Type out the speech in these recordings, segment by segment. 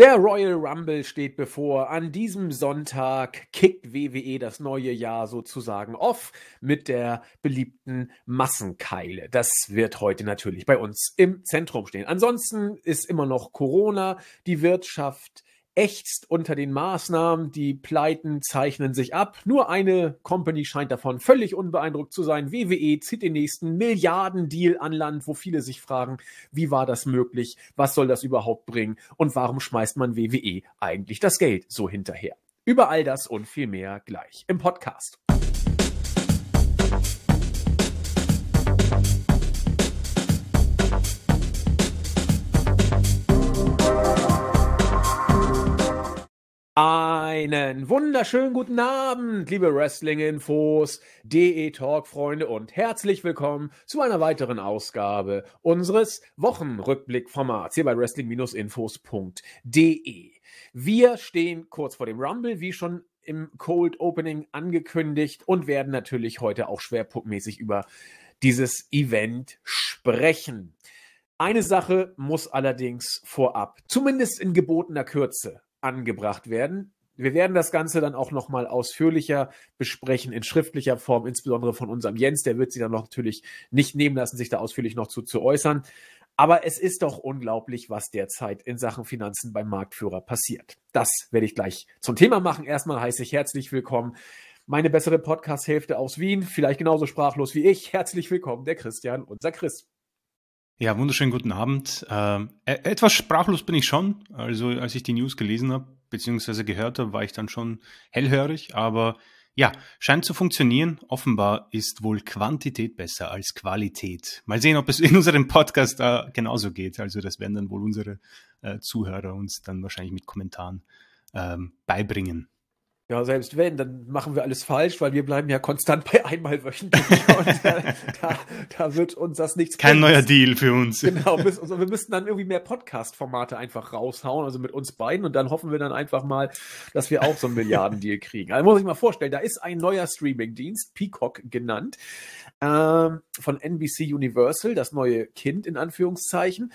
Der Royal Rumble steht bevor. An diesem Sonntag kickt WWE das neue Jahr sozusagen off mit der beliebten Massenkeile. Das wird heute natürlich bei uns im Zentrum stehen. Ansonsten ist immer noch Corona, die Wirtschaft ächzt unter den Maßnahmen, die Pleiten zeichnen sich ab. Nur eine Company scheint davon völlig unbeeindruckt zu sein. WWE zieht den nächsten Milliardendeal an Land, wo viele sich fragen, wie war das möglich? Was soll das überhaupt bringen? Und warum schmeißt man WWE eigentlich das Geld so hinterher? Über all das und viel mehr gleich im Podcast. Einen wunderschönen guten Abend, liebe Wrestling-Infos, DE-Talk-Freunde und herzlich willkommen zu einer weiteren Ausgabe unseres Wochenrückblick-Formats hier bei Wrestling-Infos.de. Wir stehen kurz vor dem Rumble, wie schon im Cold Opening angekündigt und werden natürlich heute auch schwerpunktmäßig über dieses Event sprechen. Eine Sache muss allerdings vorab, zumindest in gebotener Kürze, angebracht werden. Wir werden das Ganze dann auch nochmal ausführlicher besprechen, in schriftlicher Form, insbesondere von unserem Jens. Der wird sie dann noch natürlich nicht nehmen lassen, sich da ausführlich noch zu, zu äußern. Aber es ist doch unglaublich, was derzeit in Sachen Finanzen beim Marktführer passiert. Das werde ich gleich zum Thema machen. Erstmal heiße ich herzlich willkommen. Meine bessere Podcast-Hälfte aus Wien, vielleicht genauso sprachlos wie ich. Herzlich willkommen, der Christian, unser Chris. Ja, wunderschönen guten Abend. Ähm, e-, etwas sprachlos bin ich schon. Also als ich die News gelesen habe beziehungsweise gehört habe, war ich dann schon hellhörig. Aber ja, scheint zu funktionieren. Offenbar ist wohl Quantität besser als Qualität. Mal sehen, ob es in unserem Podcast da äh, genauso geht. Also das werden dann wohl unsere äh, Zuhörer uns dann wahrscheinlich mit Kommentaren ähm, beibringen. Ja, selbst wenn, dann machen wir alles falsch, weil wir bleiben ja konstant bei einmal wöchentlich. Und äh, da, da, wird uns das nichts. Kein bringen. neuer Deal für uns. Genau, bis, also wir müssen dann irgendwie mehr Podcast-Formate einfach raushauen, also mit uns beiden. Und dann hoffen wir dann einfach mal, dass wir auch so einen Milliardendeal kriegen. Also muss ich mal vorstellen, da ist ein neuer Streaming-Dienst, Peacock genannt, äh, von NBC Universal, das neue Kind in Anführungszeichen.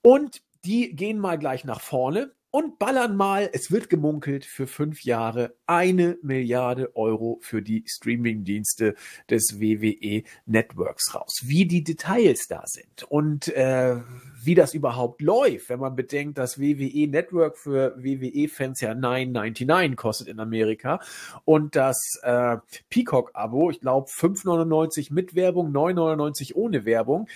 Und die gehen mal gleich nach vorne und ballern mal, es wird gemunkelt, für fünf Jahre eine Milliarde Euro für die Streaming-Dienste des WWE Networks raus. Wie die Details da sind und äh, wie das überhaupt läuft, wenn man bedenkt, dass WWE Network für WWE-Fans ja 9,99 kostet in Amerika und das äh, Peacock-Abo, ich glaube 5,99 mit Werbung, 9,99 ohne Werbung.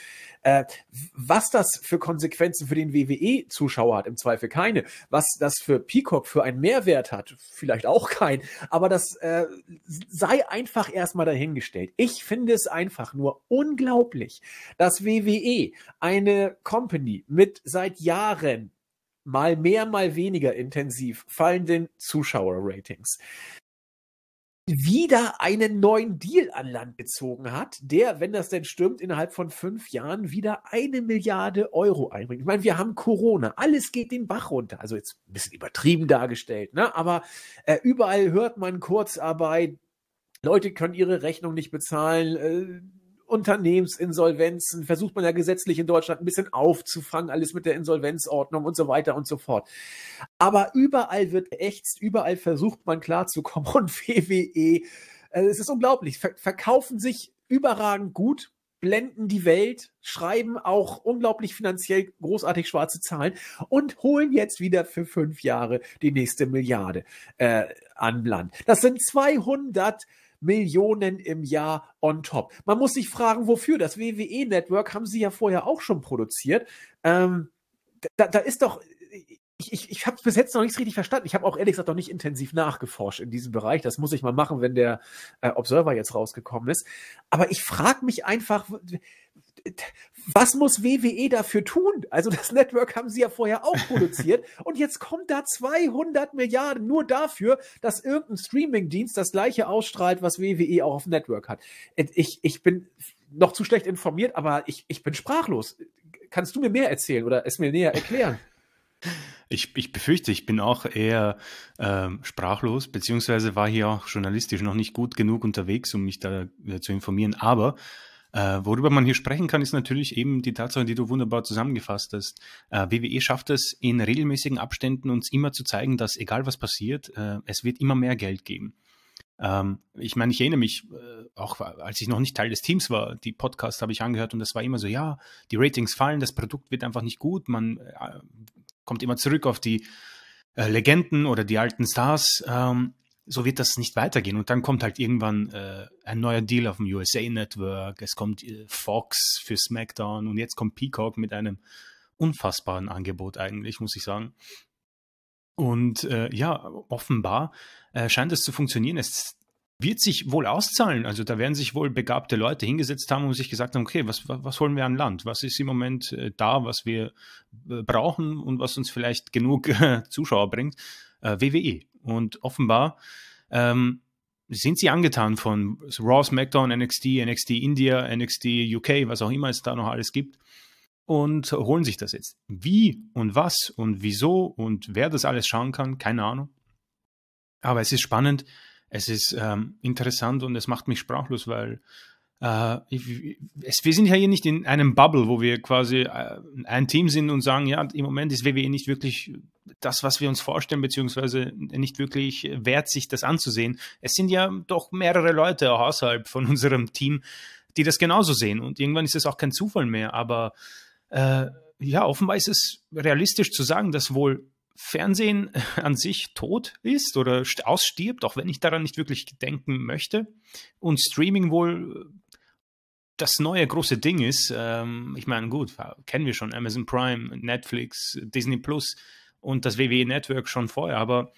Äh, was das für Konsequenzen für den WWE-Zuschauer hat, im Zweifel keine. Was das für Peacock für einen Mehrwert hat, vielleicht auch keine keinen. Aber das äh, sei einfach erstmal dahingestellt. Ich finde es einfach nur unglaublich, dass WWE eine Company mit seit Jahren mal mehr, mal weniger intensiv fallenden Zuschauerratings wieder einen neuen Deal an Land gezogen hat, der, wenn das denn stimmt, innerhalb von fünf Jahren wieder eine Milliarde Euro einbringt. Ich meine, wir haben Corona, alles geht den Bach runter. Also jetzt ein bisschen übertrieben dargestellt, ne? Aber äh, überall hört man Kurzarbeit, Leute können ihre Rechnung nicht bezahlen. Äh, Unternehmensinsolvenzen versucht man ja gesetzlich in Deutschland ein bisschen aufzufangen, alles mit der Insolvenzordnung und so weiter und so fort. Aber überall wird geächtzt, überall versucht man klarzukommen und WWE, äh, es ist unglaublich, ver verkaufen sich überragend gut, blenden die Welt, schreiben auch unglaublich finanziell großartig schwarze Zahlen und holen jetzt wieder für fünf Jahre die nächste Milliarde äh, an Land. Das sind 200 Millionen im Jahr on top. Man muss sich fragen, wofür? Das WWE-Network haben sie ja vorher auch schon produziert. Ähm, da, da ist doch, ich, ich, ich habe bis jetzt noch nichts richtig verstanden. Ich habe auch ehrlich gesagt noch nicht intensiv nachgeforscht in diesem Bereich. Das muss ich mal machen, wenn der äh, Observer jetzt rausgekommen ist. Aber ich frage mich einfach, was muss WWE dafür tun? Also das Network haben sie ja vorher auch produziert und jetzt kommt da 200 Milliarden nur dafür, dass irgendein Streamingdienst das gleiche ausstrahlt, was WWE auch auf Network hat. Äh, ich, ich bin noch zu schlecht informiert, aber ich, ich bin sprachlos. Kannst du mir mehr erzählen oder es mir näher erklären? Ich, ich befürchte, ich bin auch eher ähm, sprachlos, beziehungsweise war hier auch journalistisch noch nicht gut genug unterwegs, um mich da äh, zu informieren. Aber äh, worüber man hier sprechen kann, ist natürlich eben die Tatsache, die du wunderbar zusammengefasst hast. Äh, WWE schafft es in regelmäßigen Abständen, uns immer zu zeigen, dass egal was passiert, äh, es wird immer mehr Geld geben. Ähm, ich meine, ich erinnere mich, äh, auch als ich noch nicht Teil des Teams war, die Podcast habe ich angehört und das war immer so, ja, die Ratings fallen, das Produkt wird einfach nicht gut, man äh, kommt immer zurück auf die äh, Legenden oder die alten Stars. Ähm, so wird das nicht weitergehen. Und dann kommt halt irgendwann äh, ein neuer Deal auf dem USA Network, es kommt äh, Fox für SmackDown und jetzt kommt Peacock mit einem unfassbaren Angebot eigentlich, muss ich sagen. Und äh, ja, offenbar äh, scheint es zu funktionieren. Es wird sich wohl auszahlen. Also da werden sich wohl begabte Leute hingesetzt haben und sich gesagt haben, okay, was, was holen wir an Land? Was ist im Moment äh, da, was wir äh, brauchen und was uns vielleicht genug Zuschauer bringt? äh, WWE. Und offenbar ähm, sind sie angetan von Raw, SmackDown, NXT, NXT India, NXT UK, was auch immer es da noch alles gibt. Und holen sich das jetzt. Wie und was und wieso und wer das alles schauen kann, keine Ahnung. Aber es ist spannend, es ist ähm, interessant und es macht mich sprachlos, weil äh, wir sind ja hier nicht in einem Bubble, wo wir quasi äh, ein Team sind und sagen, ja, im Moment ist WWE nicht wirklich das, was wir uns vorstellen, beziehungsweise nicht wirklich wert, sich das anzusehen. Es sind ja doch mehrere Leute auch außerhalb von unserem Team, die das genauso sehen. Und irgendwann ist es auch kein Zufall mehr. Aber äh, ja, offenbar ist es realistisch zu sagen, dass wohl Fernsehen an sich tot ist oder ausstirbt, auch wenn ich daran nicht wirklich denken möchte. Und Streaming wohl äh, das neue große Ding ist, ähm, ich meine, gut, kennen wir schon Amazon Prime, Netflix, Disney Plus und das WWE Network schon vorher, aber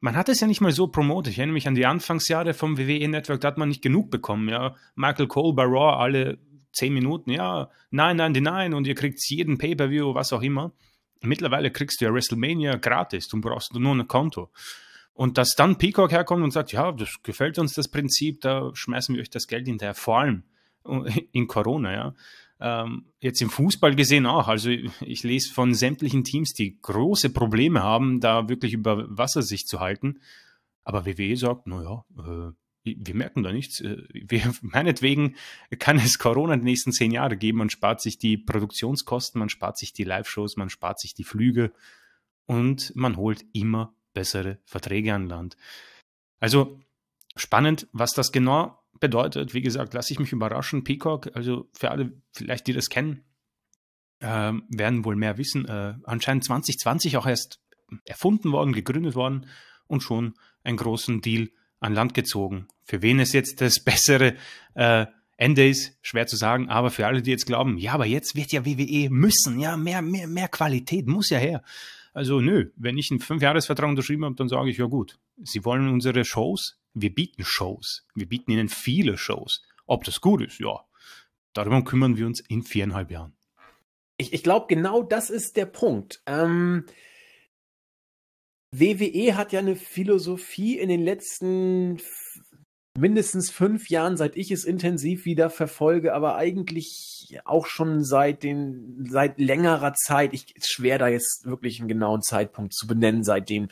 man hat es ja nicht mal so promotet. Ich erinnere mich an die Anfangsjahre vom WWE Network, da hat man nicht genug bekommen. Ja, Michael Cole bei Raw alle zehn Minuten, ja, 9,99 und ihr kriegt jeden Pay-Per-View, was auch immer. Mittlerweile kriegst du ja WrestleMania gratis, du brauchst nur ein Konto. Und dass dann Peacock herkommt und sagt, ja, das gefällt uns das Prinzip, da schmeißen wir euch das Geld hinterher. Vor allem, in Corona, ja. Ähm, jetzt im Fußball gesehen auch. Also ich lese von sämtlichen Teams, die große Probleme haben, da wirklich über Wasser sich zu halten. Aber WWE sagt, naja, äh, wir merken da nichts. Äh, wir, meinetwegen kann es Corona die nächsten zehn Jahre geben. Man spart sich die Produktionskosten, man spart sich die Live-Shows, man spart sich die Flüge und man holt immer bessere Verträge an Land. Also spannend, was das genau bedeutet, wie gesagt, lasse ich mich überraschen. Peacock, also für alle vielleicht, die das kennen, äh, werden wohl mehr wissen. Äh, anscheinend 2020 auch erst erfunden worden, gegründet worden und schon einen großen Deal an Land gezogen. Für wen es jetzt das bessere äh, Ende ist, schwer zu sagen, aber für alle, die jetzt glauben, ja, aber jetzt wird ja WWE müssen, ja, mehr, mehr, mehr Qualität muss ja her. Also nö, wenn ich einen Fünfjahresvertrag unterschrieben habe, dann sage ich, ja gut, sie wollen unsere Shows, wir bieten Shows. Wir bieten ihnen viele Shows. Ob das gut ist, ja. Darum kümmern wir uns in viereinhalb Jahren. Ich, ich glaube, genau das ist der Punkt. Ähm, WWE hat ja eine Philosophie in den letzten mindestens fünf Jahren, seit ich es intensiv wieder verfolge, aber eigentlich auch schon seit den, seit längerer Zeit. Ich, schwer da jetzt wirklich einen genauen Zeitpunkt zu benennen, seitdem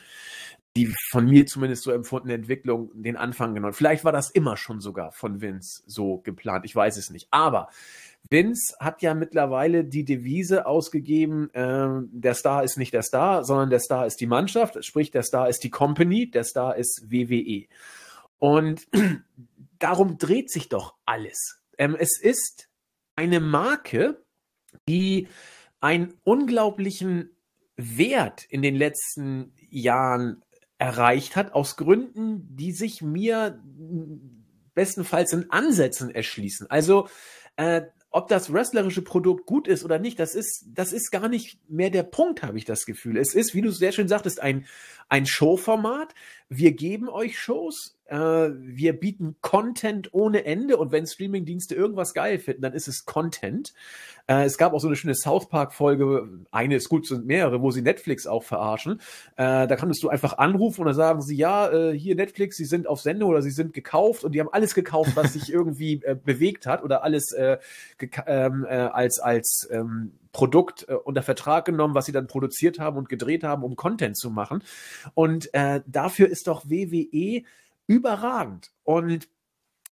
die von mir zumindest so empfundene Entwicklung den Anfang genommen. Vielleicht war das immer schon sogar von Vince so geplant, ich weiß es nicht. Aber Vince hat ja mittlerweile die Devise ausgegeben, äh, der Star ist nicht der Star, sondern der Star ist die Mannschaft, sprich der Star ist die Company, der Star ist WWE. Und darum dreht sich doch alles. Ähm, es ist eine Marke, die einen unglaublichen Wert in den letzten Jahren erreicht hat, aus Gründen, die sich mir bestenfalls in Ansätzen erschließen. Also äh, ob das wrestlerische Produkt gut ist oder nicht, das ist, das ist gar nicht mehr der Punkt, habe ich das Gefühl. Es ist, wie du sehr schön sagtest, ein, ein Showformat, wir geben euch Shows, äh, wir bieten Content ohne Ende und wenn Streamingdienste irgendwas geil finden, dann ist es Content. Äh, es gab auch so eine schöne South Park-Folge, eine ist gut, sind mehrere, wo sie Netflix auch verarschen. Äh, da kannst du einfach anrufen und dann sagen sie, ja, äh, hier Netflix, sie sind auf Sende oder sie sind gekauft und die haben alles gekauft, was sich irgendwie äh, bewegt hat oder alles äh, ähm, äh, als, als ähm, Produkt äh, unter Vertrag genommen, was sie dann produziert haben und gedreht haben, um Content zu machen. Und äh, dafür ist ist doch WWE überragend. Und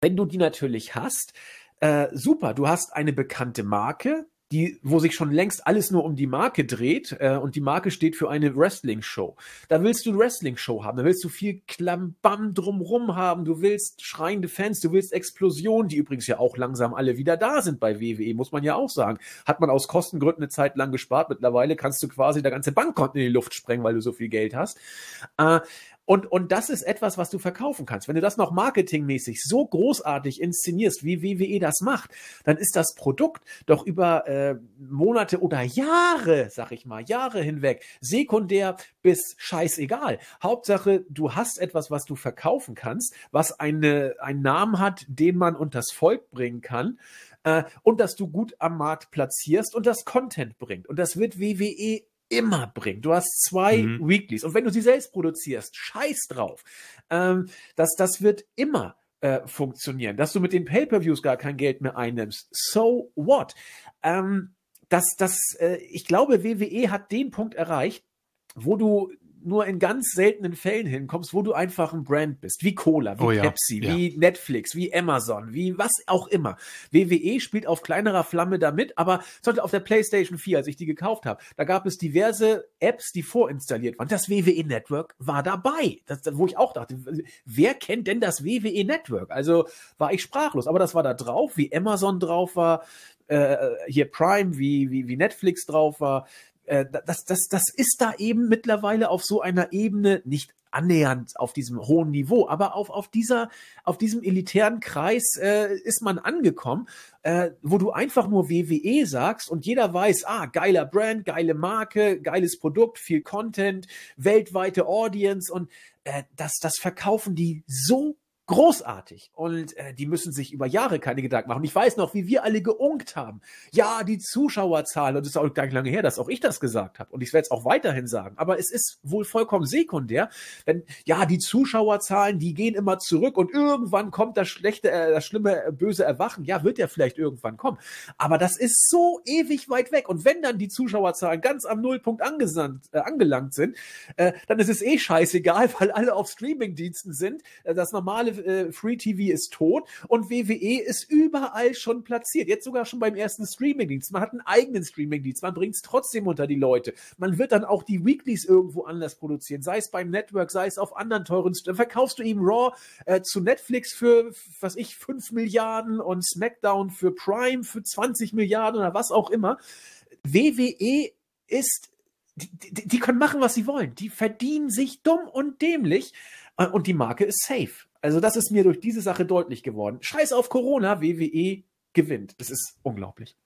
wenn du die natürlich hast, äh, super, du hast eine bekannte Marke, die, wo sich schon längst alles nur um die Marke dreht äh, und die Marke steht für eine Wrestling-Show. Da willst du eine Wrestling-Show haben, da willst du viel Klambam drumrum haben, du willst schreiende Fans, du willst Explosionen, die übrigens ja auch langsam alle wieder da sind bei WWE, muss man ja auch sagen. Hat man aus Kostengründen eine Zeit lang gespart, mittlerweile kannst du quasi der ganze Bankkonten in die Luft sprengen, weil du so viel Geld hast. Äh, und, und das ist etwas, was du verkaufen kannst. Wenn du das noch marketingmäßig so großartig inszenierst, wie WWE e das macht, dann ist das Produkt doch über äh, Monate oder Jahre, sag ich mal, Jahre hinweg, sekundär bis scheißegal. Hauptsache, du hast etwas, was du verkaufen kannst, was eine, einen Namen hat, den man unters Volk bringen kann äh, und dass du gut am Markt platzierst und das Content bringt. Und das wird WWE immer bringt. Du hast zwei mhm. Weeklies und wenn du sie selbst produzierst, scheiß drauf. Ähm, das, das wird immer äh, funktionieren. Dass du mit den Pay-per-Views gar kein Geld mehr einnimmst, so what? Ähm, das, das, äh, ich glaube, WWE hat den Punkt erreicht, wo du nur in ganz seltenen Fällen hinkommst, wo du einfach ein Brand bist, wie Cola, wie oh, Pepsi, ja. wie ja. Netflix, wie Amazon, wie was auch immer. WWE spielt auf kleinerer Flamme damit, aber sollte auf der PlayStation 4, als ich die gekauft habe, da gab es diverse Apps, die vorinstalliert waren. Das WWE Network war dabei, das, wo ich auch dachte, wer kennt denn das WWE Network? Also war ich sprachlos, aber das war da drauf, wie Amazon drauf war, äh, hier Prime, wie, wie, wie Netflix drauf war, äh, das, das, das ist da eben mittlerweile auf so einer Ebene nicht annähernd auf diesem hohen Niveau, aber auf, auf, dieser, auf diesem elitären Kreis äh, ist man angekommen, äh, wo du einfach nur WWE sagst und jeder weiß, ah, geiler Brand, geile Marke, geiles Produkt, viel Content, weltweite Audience und äh, das, das verkaufen die so großartig. Und äh, die müssen sich über Jahre keine Gedanken machen. ich weiß noch, wie wir alle geunkt haben. Ja, die Zuschauerzahl. Und es ist auch gar nicht lange her, dass auch ich das gesagt habe. Und ich werde es auch weiterhin sagen. Aber es ist wohl vollkommen sekundär. Denn ja, die Zuschauerzahlen, die gehen immer zurück. Und irgendwann kommt das schlechte, äh, das schlimme, äh, böse Erwachen. Ja, wird ja vielleicht irgendwann kommen. Aber das ist so ewig weit weg. Und wenn dann die Zuschauerzahlen ganz am Nullpunkt angesandt, äh, angelangt sind, äh, dann ist es eh scheißegal, weil alle auf Streamingdiensten sind. Äh, das normale äh, Free TV ist tot und WWE ist überall schon platziert. Jetzt sogar schon beim ersten Streamingdienst. Man hat einen eigenen Streamingdienst. Man bringt es trotzdem unter die Leute. Man wird dann auch die Weeklies irgendwo anders produzieren. Sei es beim Network, sei es auf anderen teuren. Dann verkaufst du ihm Raw äh, zu Netflix für, was ich, 5 Milliarden und SmackDown für Prime für 20 Milliarden oder was auch immer. WWE ist die, die, die, können machen, was sie wollen. Die verdienen sich dumm und dämlich äh, und die Marke ist safe. Also das ist mir durch diese Sache deutlich geworden. Scheiß auf Corona, WWE gewinnt. Das ist unglaublich.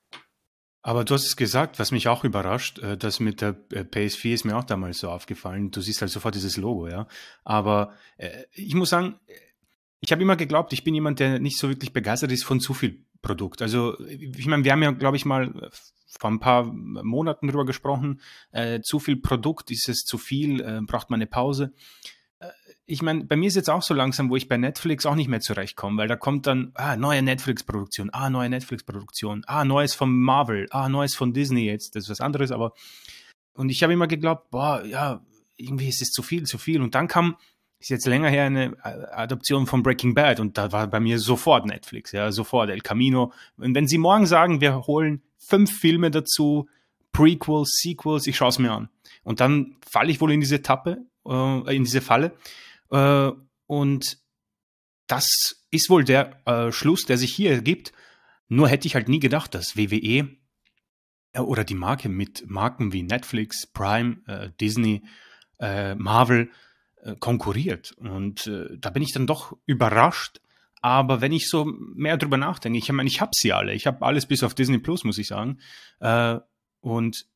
Aber du hast es gesagt, was mich auch überrascht, äh, das mit der äh, PS4 ist mir auch damals so aufgefallen. Du siehst halt sofort dieses Logo, ja. Aber äh, ich muss sagen, äh, ich habe immer geglaubt, ich bin jemand, der nicht so wirklich begeistert ist von zu viel Produkt. Also ich meine, wir haben ja, glaube ich, mal vor ein paar Monaten drüber gesprochen, äh, zu viel Produkt ist es zu viel, äh, braucht man eine Pause ich meine, bei mir ist jetzt auch so langsam, wo ich bei Netflix auch nicht mehr zurechtkomme, weil da kommt dann, ah, neue Netflix-Produktion, ah, neue Netflix-Produktion, ah, neues von Marvel, ah, neues von Disney jetzt, das ist was anderes, aber und ich habe immer geglaubt, boah, ja, irgendwie ist es zu viel, zu viel. Und dann kam, ist jetzt länger her, eine äh, Adoption von Breaking Bad und da war bei mir sofort Netflix, ja, sofort El Camino. Und wenn sie morgen sagen, wir holen fünf Filme dazu, Prequels, Sequels, ich schaue es mir an. Und dann falle ich wohl in diese Tappe, äh, in diese Falle äh, und das ist wohl der äh, Schluss, der sich hier ergibt. Nur hätte ich halt nie gedacht, dass WWE äh, oder die Marke mit Marken wie Netflix, Prime, äh, Disney, äh, Marvel äh, konkurriert. Und da bin ich dann doch überrascht. Aber wenn ich so mehr drüber nachdenke, ich meine, ich habe sie alle. Ich habe alles bis auf Disney Plus, muss ich sagen. und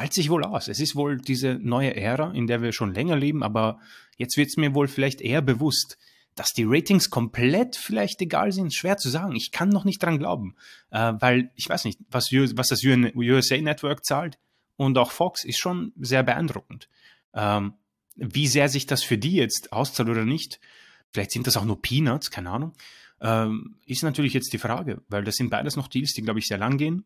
zahlt sich wohl aus. Es ist wohl diese neue Ära, in der wir schon länger leben, aber jetzt wird es mir wohl vielleicht eher bewusst, dass die Ratings komplett vielleicht egal sind, schwer zu sagen. Ich kann noch nicht dran glauben, äh, weil ich weiß nicht, was, was das USA Network zahlt und auch Fox ist schon sehr beeindruckend. Ähm, wie sehr sich das für die jetzt auszahlt oder nicht, vielleicht sind das auch nur Peanuts, keine Ahnung, ähm, ist natürlich jetzt die Frage, weil das sind beides noch Deals, die, glaube ich, sehr lang gehen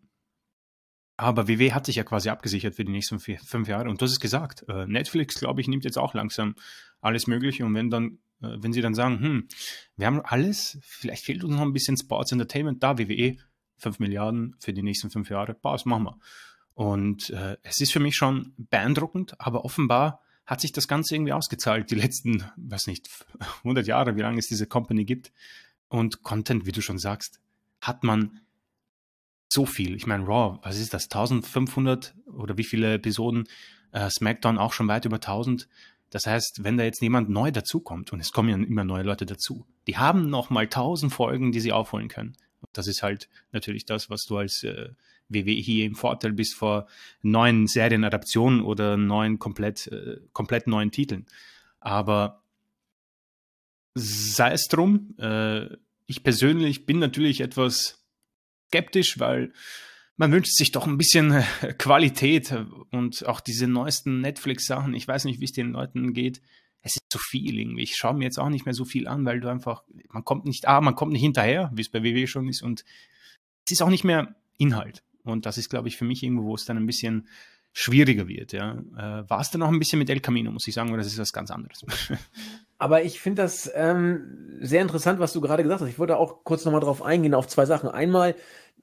aber WW hat sich ja quasi abgesichert für die nächsten vier, fünf Jahre. Und du hast es gesagt. Äh, Netflix, glaube ich, nimmt jetzt auch langsam alles Mögliche. Und wenn dann, äh, wenn sie dann sagen, hm, wir haben alles, vielleicht fehlt uns noch ein bisschen Sports Entertainment, da WWE, 5 Milliarden für die nächsten fünf Jahre, passt, machen wir. Und äh, es ist für mich schon beeindruckend, aber offenbar hat sich das Ganze irgendwie ausgezahlt, die letzten, weiß nicht, 100 Jahre, wie lange es diese Company gibt. Und Content, wie du schon sagst, hat man so viel. Ich meine, Raw, was ist das? 1500 oder wie viele Episoden? Äh, SmackDown auch schon weit über 1000. Das heißt, wenn da jetzt jemand neu dazukommt, und es kommen ja immer neue Leute dazu, die haben nochmal 1000 Folgen, die sie aufholen können. Das ist halt natürlich das, was du als äh, WWE hier im Vorteil bist vor neuen Serienadaptionen oder neuen, komplett, äh, komplett neuen Titeln. Aber sei es drum, äh, ich persönlich bin natürlich etwas skeptisch, weil man wünscht sich doch ein bisschen äh, Qualität äh, und auch diese neuesten Netflix-Sachen. Ich weiß nicht, wie es den Leuten geht. Es ist zu viel irgendwie. Ich schaue mir jetzt auch nicht mehr so viel an, weil du einfach, man kommt nicht, ah, man kommt nicht hinterher, wie es bei WW schon ist. Und es ist auch nicht mehr Inhalt. Und das ist, glaube ich, für mich irgendwo, wo es dann ein bisschen schwieriger wird. Ja. Äh, War es denn noch ein bisschen mit El Camino, muss ich sagen, weil das ist was ganz anderes. Aber ich finde das ähm, sehr interessant, was du gerade gesagt hast. Ich wollte auch kurz nochmal drauf eingehen, auf zwei Sachen. Einmal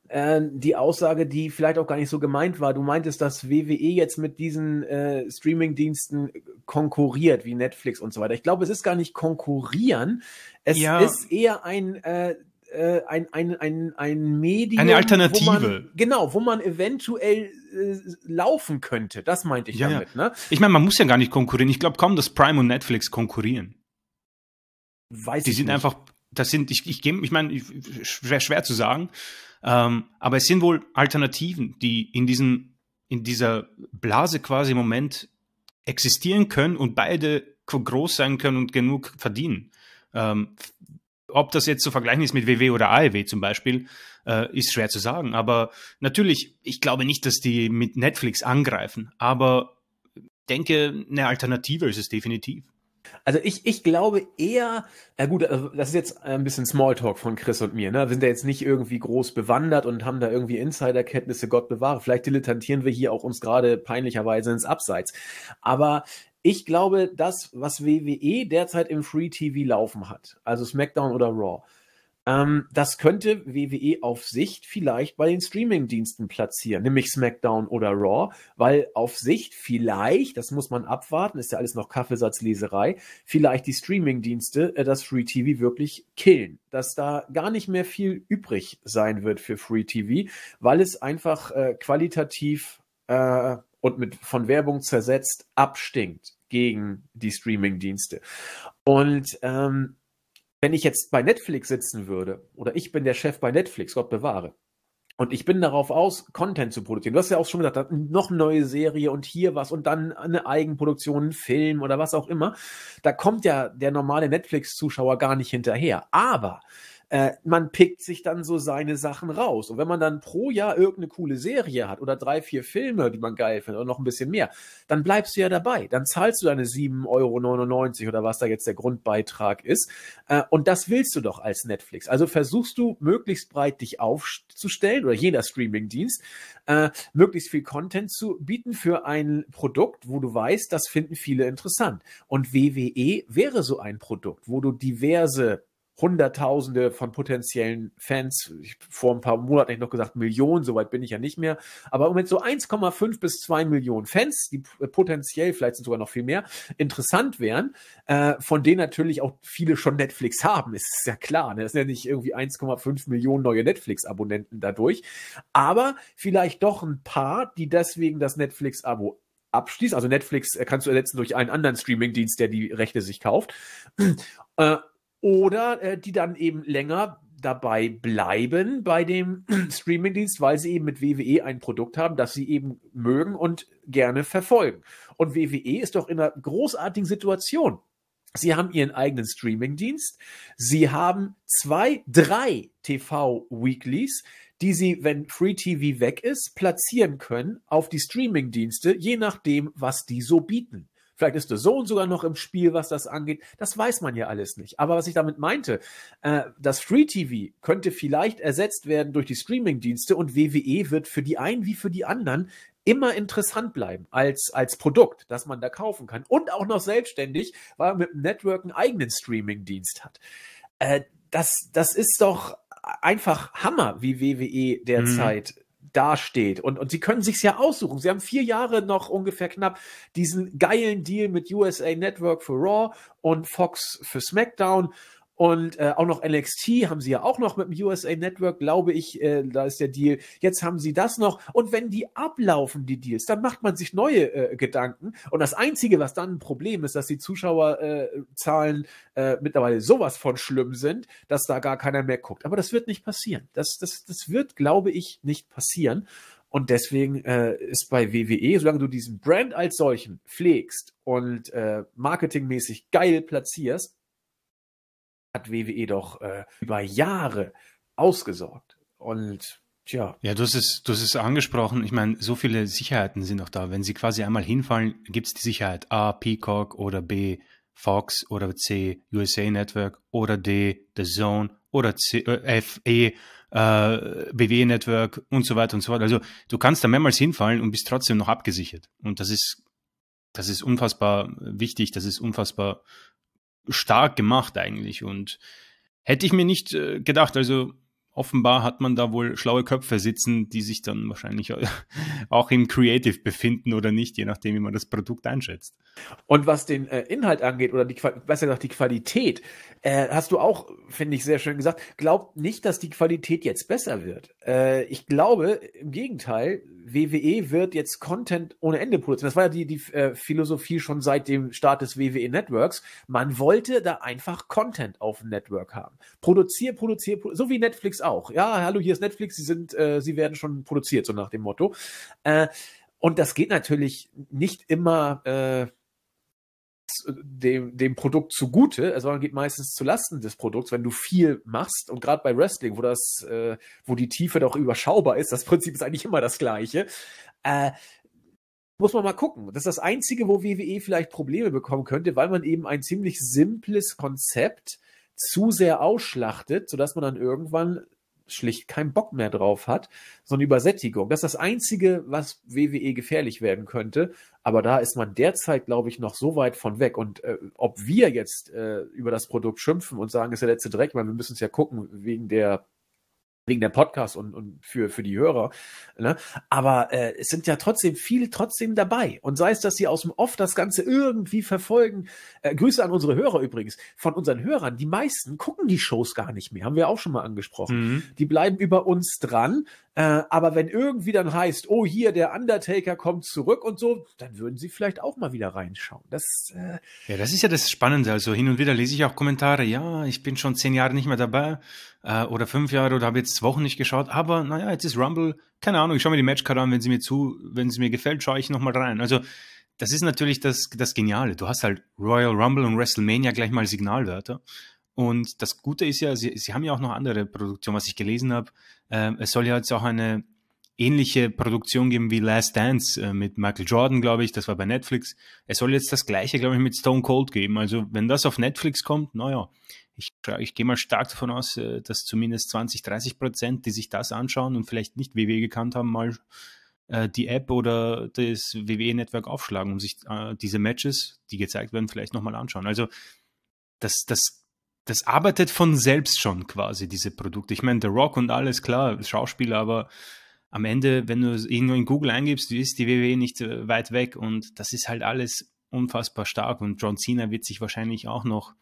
ähm, die Aussage, die vielleicht auch gar nicht so gemeint war. Du meintest, dass WWE jetzt mit diesen äh, Streaming-Diensten konkurriert, wie Netflix und so weiter. Ich glaube, es ist gar nicht konkurrieren. Es ja. ist eher ein äh, äh, ein, ein, ein, ein Medium. Eine Alternative. Wo man, genau, wo man eventuell äh, laufen könnte. Das meinte ich ja, damit. Ne? Ich meine, man muss ja gar nicht konkurrieren. Ich glaube kaum, dass Prime und Netflix konkurrieren. Weiß Die ich sind nicht. einfach, das sind, ich, ich, ich meine, schwer, schwer zu sagen. Ähm, aber es sind wohl Alternativen, die in diesem, in dieser Blase quasi im Moment existieren können und beide groß sein können und genug verdienen. Ähm, ob das jetzt zu vergleichen ist mit WW oder AEW zum Beispiel, äh, ist schwer zu sagen. Aber natürlich, ich glaube nicht, dass die mit Netflix angreifen. Aber denke, eine Alternative ist es definitiv. Also ich, ich glaube eher, na gut, also das ist jetzt ein bisschen Smalltalk von Chris und mir, ne? Wir sind ja jetzt nicht irgendwie groß bewandert und haben da irgendwie Insiderkenntnisse, Gott bewahre. Vielleicht dilettantieren wir hier auch uns gerade peinlicherweise ins Abseits. Aber ich glaube, das, was WWE derzeit im Free TV laufen hat, also SmackDown oder Raw, ähm, das könnte WWE auf Sicht vielleicht bei den Streaming-Diensten platzieren, nämlich SmackDown oder Raw, weil auf Sicht vielleicht, das muss man abwarten, ist ja alles noch Kaffeesatzleserei, vielleicht die Streaming-Dienste äh, das Free TV wirklich killen, dass da gar nicht mehr viel übrig sein wird für Free TV, weil es einfach äh, qualitativ äh, und mit von Werbung zersetzt abstinkt gegen die Streaming-Dienste. Und ähm, wenn ich jetzt bei Netflix sitzen würde, oder ich bin der Chef bei Netflix, Gott bewahre, und ich bin darauf aus, Content zu produzieren. Du hast ja auch schon gesagt, noch eine neue Serie und hier was und dann eine Eigenproduktion, ein Film oder was auch immer. Da kommt ja der normale Netflix-Zuschauer gar nicht hinterher. Aber äh, man pickt sich dann so seine Sachen raus. Und wenn man dann pro Jahr irgendeine coole Serie hat oder drei, vier Filme, die man geil findet oder noch ein bisschen mehr, dann bleibst du ja dabei. Dann zahlst du deine 7,99 Euro oder was da jetzt der Grundbeitrag ist. Äh, und das willst du doch als Netflix. Also versuchst du möglichst breit dich aufzustellen oder jeder Streamingdienst, äh, möglichst viel Content zu bieten für ein Produkt, wo du weißt, das finden viele interessant. Und WWE wäre so ein Produkt, wo du diverse Hunderttausende von potenziellen Fans. Ich, vor ein paar Monaten hätte ich noch gesagt Millionen, soweit bin ich ja nicht mehr. Aber mit so 1,5 bis 2 Millionen Fans, die äh, potenziell, vielleicht sind sogar noch viel mehr, interessant wären, äh, von denen natürlich auch viele schon Netflix haben. ist ja klar. Ne? Das sind ja nicht irgendwie 1,5 Millionen neue Netflix-Abonnenten dadurch. Aber vielleicht doch ein paar, die deswegen das Netflix-Abo abschließen. Also Netflix äh, kannst du ersetzen durch einen anderen Streaming-Dienst, der die Rechte sich kauft. äh, oder äh, die dann eben länger dabei bleiben bei dem Streamingdienst, weil sie eben mit WWE ein Produkt haben, das sie eben mögen und gerne verfolgen. Und WWE ist doch in einer großartigen Situation. Sie haben ihren eigenen Streamingdienst. Sie haben zwei, drei TV-Weeklies, die sie, wenn Free TV weg ist, platzieren können auf die Streamingdienste, je nachdem, was die so bieten. Vielleicht ist der Sohn sogar noch im Spiel, was das angeht. Das weiß man ja alles nicht. Aber was ich damit meinte, äh, das Free TV könnte vielleicht ersetzt werden durch die Streaming-Dienste und WWE wird für die einen wie für die anderen immer interessant bleiben als, als Produkt, das man da kaufen kann. Und auch noch selbstständig, weil man mit dem Network einen eigenen Streaming-Dienst hat. Äh, das, das ist doch einfach Hammer, wie WWE derzeit mhm dasteht. Und, und sie können sich's ja aussuchen. Sie haben vier Jahre noch ungefähr knapp diesen geilen Deal mit USA Network für Raw und Fox für SmackDown. Und äh, auch noch NXT haben sie ja auch noch mit dem USA Network, glaube ich, äh, da ist der Deal. Jetzt haben sie das noch. Und wenn die ablaufen, die Deals, dann macht man sich neue äh, Gedanken. Und das Einzige, was dann ein Problem ist, dass die Zuschauerzahlen äh, äh, mittlerweile sowas von schlimm sind, dass da gar keiner mehr guckt. Aber das wird nicht passieren. Das, das, das wird, glaube ich, nicht passieren. Und deswegen äh, ist bei WWE, solange du diesen Brand als solchen pflegst und äh, marketingmäßig geil platzierst, hat WWE doch äh, über Jahre ausgesorgt. Und tja. Ja, du hast es, du hast es angesprochen. Ich meine, so viele Sicherheiten sind auch da. Wenn sie quasi einmal hinfallen, gibt es die Sicherheit A, Peacock oder B, Fox oder C, USA Network oder D, The Zone oder C, äh, F, E, äh, BW e Network und so weiter und so fort. Also du kannst da mehrmals hinfallen und bist trotzdem noch abgesichert. Und das ist, das ist unfassbar wichtig, das ist unfassbar wichtig stark gemacht eigentlich und hätte ich mir nicht äh, gedacht. Also offenbar hat man da wohl schlaue Köpfe sitzen, die sich dann wahrscheinlich auch im Creative befinden oder nicht, je nachdem, wie man das Produkt einschätzt. Und was den äh, Inhalt angeht oder die, besser gesagt die Qualität, äh, hast du auch, finde ich, sehr schön gesagt, glaubt nicht, dass die Qualität jetzt besser wird. Äh, ich glaube, im Gegenteil, WWE wird jetzt Content ohne Ende produzieren. Das war ja die, die äh, Philosophie schon seit dem Start des WWE Networks. Man wollte da einfach Content auf dem Network haben. Produzier, produzier, produzier so wie Netflix auch. Ja, hallo, hier ist Netflix, sie sind, äh, sie werden schon produziert, so nach dem Motto. Äh, und das geht natürlich nicht immer äh, dem, dem Produkt zugute, sondern geht meistens zu Lasten des Produkts, wenn du viel machst. Und gerade bei Wrestling, wo das, äh, wo die Tiefe doch überschaubar ist, das Prinzip ist eigentlich immer das gleiche. Äh, muss man mal gucken. Das ist das Einzige, wo WWE vielleicht Probleme bekommen könnte, weil man eben ein ziemlich simples Konzept zu sehr ausschlachtet, sodass man dann irgendwann schlicht keinen Bock mehr drauf hat, so eine Übersättigung. Das ist das Einzige, was WWE gefährlich werden könnte. Aber da ist man derzeit, glaube ich, noch so weit von weg. Und äh, ob wir jetzt äh, über das Produkt schimpfen und sagen, es ist der letzte Dreck, weil wir müssen es ja gucken wegen der wegen der Podcast und, und für, für die Hörer. Ne? Aber äh, es sind ja trotzdem viel trotzdem dabei. Und sei es, dass sie aus dem Off das Ganze irgendwie verfolgen. Äh, Grüße an unsere Hörer übrigens. Von unseren Hörern, die meisten gucken die Shows gar nicht mehr, haben wir auch schon mal angesprochen. Mhm. Die bleiben über uns dran, äh, aber wenn irgendwie dann heißt, oh hier, der Undertaker kommt zurück und so, dann würden sie vielleicht auch mal wieder reinschauen. Das, äh, ja, das ist ja das Spannende. Also hin und wieder lese ich auch Kommentare, ja, ich bin schon zehn Jahre nicht mehr dabei äh, oder fünf Jahre oder habe jetzt Wochen nicht geschaut, aber naja, jetzt ist Rumble, keine Ahnung, ich schaue mir die Matchcard an, wenn sie mir zu, wenn sie mir gefällt, schaue ich nochmal rein. Also das ist natürlich das, das Geniale. Du hast halt Royal Rumble und WrestleMania gleich mal Signalwörter. Und das Gute ist ja, sie, sie haben ja auch noch andere Produktionen, was ich gelesen habe. Ähm, es soll ja jetzt auch eine ähnliche Produktion geben wie Last Dance äh, mit Michael Jordan, glaube ich, das war bei Netflix. Es soll jetzt das gleiche, glaube ich, mit Stone Cold geben. Also wenn das auf Netflix kommt, naja, ich, ich gehe mal stark davon aus, äh, dass zumindest 20, 30 Prozent, die sich das anschauen und vielleicht nicht WWE gekannt haben, mal äh, die App oder das WWE-Netzwerk aufschlagen, um sich äh, diese Matches, die gezeigt werden, vielleicht nochmal anschauen. Also das, das das arbeitet von selbst schon quasi, diese Produkte. Ich meine, The Rock und alles, klar, Schauspieler, aber am Ende, wenn du es irgendwo in Google eingibst, ist die WWE nicht weit weg und das ist halt alles unfassbar stark und John Cena wird sich wahrscheinlich auch noch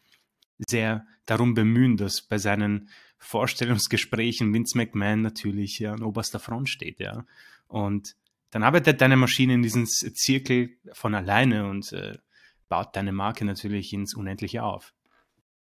sehr darum bemühen, dass bei seinen Vorstellungsgesprächen Vince McMahon natürlich ja, an oberster Front steht, ja. Und dann arbeitet deine Maschine in diesem Zirkel von alleine und äh, baut deine Marke natürlich ins Unendliche auf.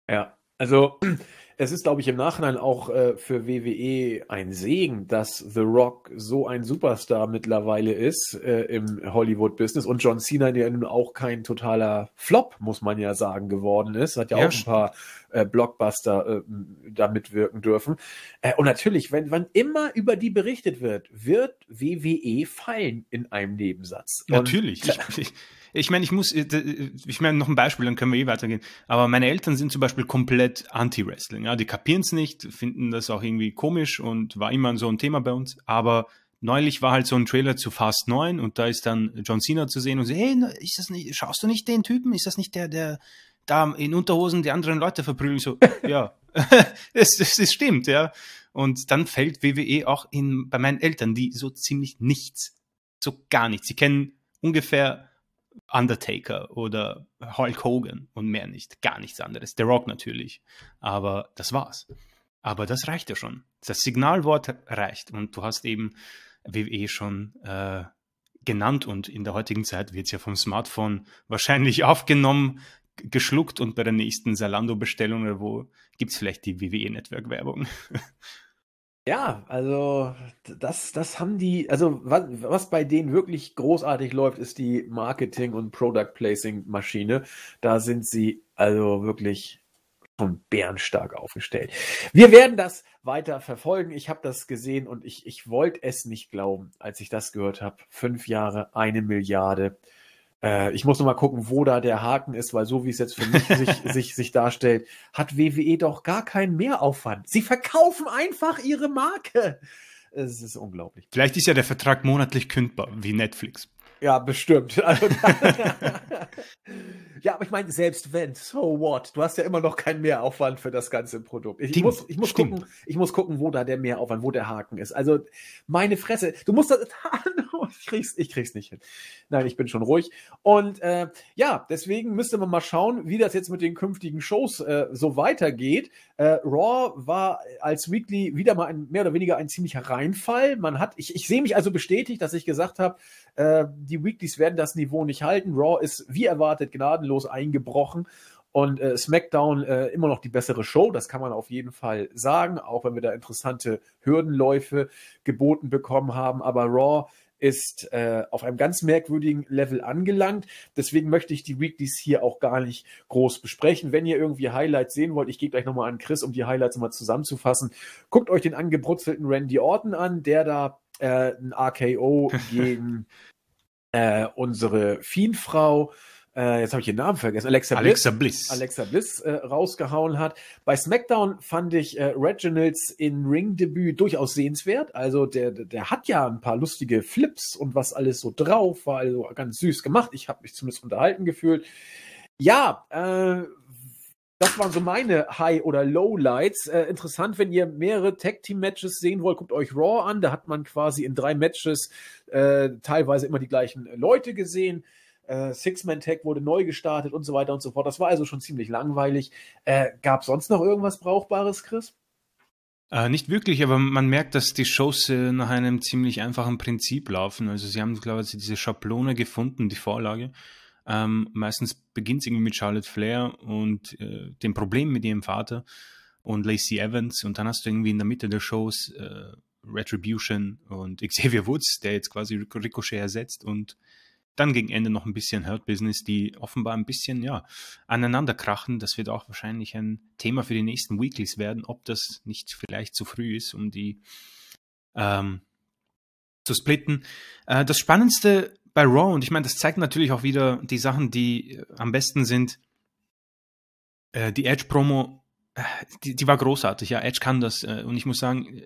Ja, also es ist, glaube ich, im Nachhinein auch äh, für WWE ein Segen, dass The Rock so ein Superstar mittlerweile ist äh, im Hollywood-Business und John Cena, der nun auch kein totaler Flop, muss man ja sagen, geworden ist, hat ja, ja auch ein paar äh, Blockbuster äh, da mitwirken dürfen. Äh, und natürlich, wenn wann immer über die berichtet wird, wird WWE fallen in einem Nebensatz. Natürlich. Und, ich ich meine, ich muss, äh, äh, ich meine, noch ein Beispiel, dann können wir eh weitergehen. Aber meine Eltern sind zum Beispiel komplett anti-Wrestling. Ja, die kapieren es nicht, finden das auch irgendwie komisch und war immer so ein Thema bei uns. Aber neulich war halt so ein Trailer zu Fast 9 und da ist dann John Cena zu sehen und so, hey, ne, ist das nicht, schaust du nicht den Typen? Ist das nicht der, der da in Unterhosen die anderen Leute verprügelt? So, ja, es, es, es stimmt, ja. Und dann fällt WWE auch in, bei meinen Eltern, die so ziemlich nichts, so gar nichts. Sie kennen ungefähr Undertaker oder Hulk Hogan und mehr nicht. Gar nichts anderes. The Rock natürlich. Aber das war's. Aber das reicht ja schon. Das Signalwort reicht. Und du hast eben WWE schon äh, genannt und in der heutigen Zeit wird es ja vom Smartphone wahrscheinlich aufgenommen, geschluckt und bei der nächsten Salando-Bestellung oder äh, wo gibt es vielleicht die wwe network werbung Ja, also das, das haben die, also was, was bei denen wirklich großartig läuft, ist die Marketing- und Product-Placing-Maschine. Da sind sie also wirklich schon bärenstark aufgestellt. Wir werden das weiter verfolgen. Ich habe das gesehen und ich, ich wollte es nicht glauben, als ich das gehört habe. Fünf Jahre, eine Milliarde. Äh, ich muss noch mal gucken, wo da der Haken ist, weil so wie es jetzt für mich sich, sich, sich darstellt, hat WWE doch gar keinen Mehraufwand. Sie verkaufen einfach ihre Marke. Es ist unglaublich. Vielleicht ist ja der Vertrag monatlich kündbar, wie Netflix. Ja, bestimmt. Also, ja, aber ich meine, selbst wenn, so what? Du hast ja immer noch keinen Mehraufwand für das ganze Produkt. Ich, Ding, muss, ich, muss gucken, ich muss gucken, wo da der Mehraufwand, wo der Haken ist. Also, meine Fresse, du musst das. ich, krieg's, ich krieg's nicht hin. Nein, ich bin schon ruhig. Und äh, ja, deswegen müsste man mal schauen, wie das jetzt mit den künftigen Shows äh, so weitergeht. Äh, Raw war als Weekly wieder mal ein, mehr oder weniger ein ziemlicher Reinfall. Man hat, ich, ich sehe mich also bestätigt, dass ich gesagt habe, äh, die Weeklies werden das Niveau nicht halten. Raw ist wie erwartet gnadenlos eingebrochen. Und äh, SmackDown äh, immer noch die bessere Show, das kann man auf jeden Fall sagen, auch wenn wir da interessante Hürdenläufe geboten bekommen haben. Aber Raw ist äh, auf einem ganz merkwürdigen Level angelangt. Deswegen möchte ich die Weeklies hier auch gar nicht groß besprechen. Wenn ihr irgendwie Highlights sehen wollt, ich gehe gleich nochmal an Chris, um die Highlights nochmal zusammenzufassen. Guckt euch den angebrutzelten Randy Orton an, der da äh, ein RKO gegen äh, unsere Fiendfrau, äh, jetzt habe ich ihren Namen vergessen, Alexa Bliss, Alexa Bliss, Alexa Bliss äh, rausgehauen hat. Bei SmackDown fand ich äh, Reginalds in Ring-Debüt durchaus sehenswert. Also der, der hat ja ein paar lustige Flips und was alles so drauf war, also ganz süß gemacht. Ich habe mich zumindest unterhalten gefühlt. Ja, äh, das waren so meine High- oder Low-Lights. Äh, interessant, wenn ihr mehrere Tag-Team-Matches sehen wollt, guckt euch Raw an. Da hat man quasi in drei Matches äh, teilweise immer die gleichen Leute gesehen. Äh, Six-Man-Tag wurde neu gestartet und so weiter und so fort. Das war also schon ziemlich langweilig. Äh, Gab sonst noch irgendwas Brauchbares, Chris? Äh, nicht wirklich, aber man merkt, dass die Shows äh, nach einem ziemlich einfachen Prinzip laufen. Also sie haben, glaube ich, diese Schablone gefunden, die Vorlage. Ähm, meistens beginnt es irgendwie mit Charlotte Flair und äh, dem Problem mit ihrem Vater und Lacey Evans und dann hast du irgendwie in der Mitte der Shows äh, Retribution und Xavier Woods, der jetzt quasi Ricochet ersetzt und dann gegen Ende noch ein bisschen Hurt Business, die offenbar ein bisschen ja, aneinander krachen. Das wird auch wahrscheinlich ein Thema für die nächsten Weeklies werden, ob das nicht vielleicht zu früh ist, um die ähm, zu splitten. Äh, das Spannendste bei Raw. Und ich meine, das zeigt natürlich auch wieder die Sachen, die äh, am besten sind. Äh, die Edge-Promo, äh, die, die, war großartig. Ja, Edge kann das. Äh, und ich muss sagen,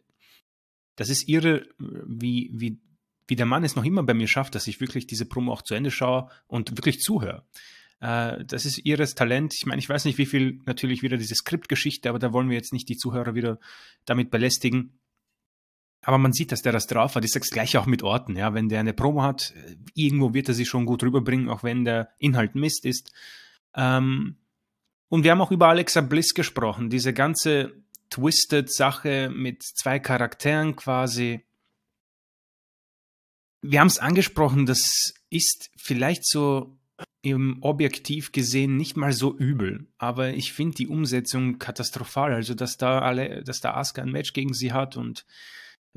das ist ihre, äh, wie, wie, wie der Mann es noch immer bei mir schafft, dass ich wirklich diese Promo auch zu Ende schaue und wirklich zuhöre. Äh, das ist ihres Talent. Ich meine, ich weiß nicht, wie viel natürlich wieder diese Skriptgeschichte, aber da wollen wir jetzt nicht die Zuhörer wieder damit belästigen. Aber man sieht, dass der das drauf hat. Ich sag's gleich auch mit Orten, ja. Wenn der eine Promo hat, irgendwo wird er sich schon gut rüberbringen, auch wenn der Inhalt Mist ist. Ähm, und wir haben auch über Alexa Bliss gesprochen. Diese ganze Twisted-Sache mit zwei Charakteren quasi. Wir haben es angesprochen, das ist vielleicht so im Objektiv gesehen nicht mal so übel, aber ich finde die Umsetzung katastrophal. Also, dass da alle, dass da Asuka ein Match gegen sie hat und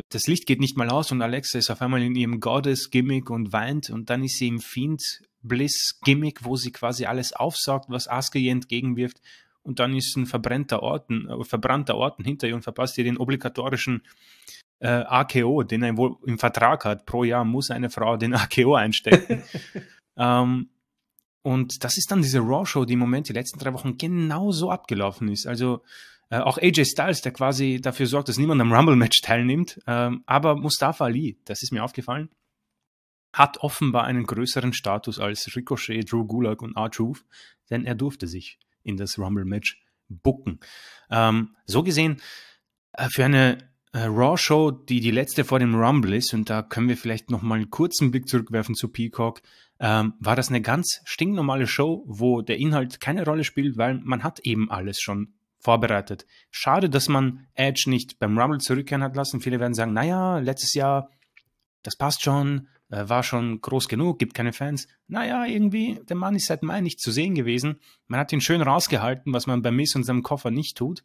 das Licht geht nicht mal aus und Alexa ist auf einmal in ihrem Goddess-Gimmick und weint und dann ist sie im Fiend-Bliss-Gimmick, wo sie quasi alles aufsaugt, was Aske ihr entgegenwirft und dann ist ein verbrannter Orten, äh, verbrannter Orten hinter ihr und verpasst ihr den obligatorischen äh, AKO, den er wohl im Vertrag hat. Pro Jahr muss eine Frau den AKO einstecken. ähm, und das ist dann diese Raw-Show, die im Moment die letzten drei Wochen genau so abgelaufen ist. Also äh, auch AJ Styles, der quasi dafür sorgt, dass niemand am Rumble-Match teilnimmt. Ähm, aber Mustafa Ali, das ist mir aufgefallen, hat offenbar einen größeren Status als Ricochet, Drew Gulag und R-Truth, denn er durfte sich in das Rumble-Match bucken. Ähm, so gesehen, äh, für eine äh, Raw-Show, die die letzte vor dem Rumble ist, und da können wir vielleicht nochmal einen kurzen Blick zurückwerfen zu Peacock, ähm, war das eine ganz stinknormale Show, wo der Inhalt keine Rolle spielt, weil man hat eben alles schon vorbereitet. Schade, dass man Edge nicht beim Rumble zurückkehren hat lassen. Viele werden sagen, naja, letztes Jahr, das passt schon, äh, war schon groß genug, gibt keine Fans. Naja, irgendwie, der Mann ist seit Mai nicht zu sehen gewesen. Man hat ihn schön rausgehalten, was man bei Miss und seinem Koffer nicht tut.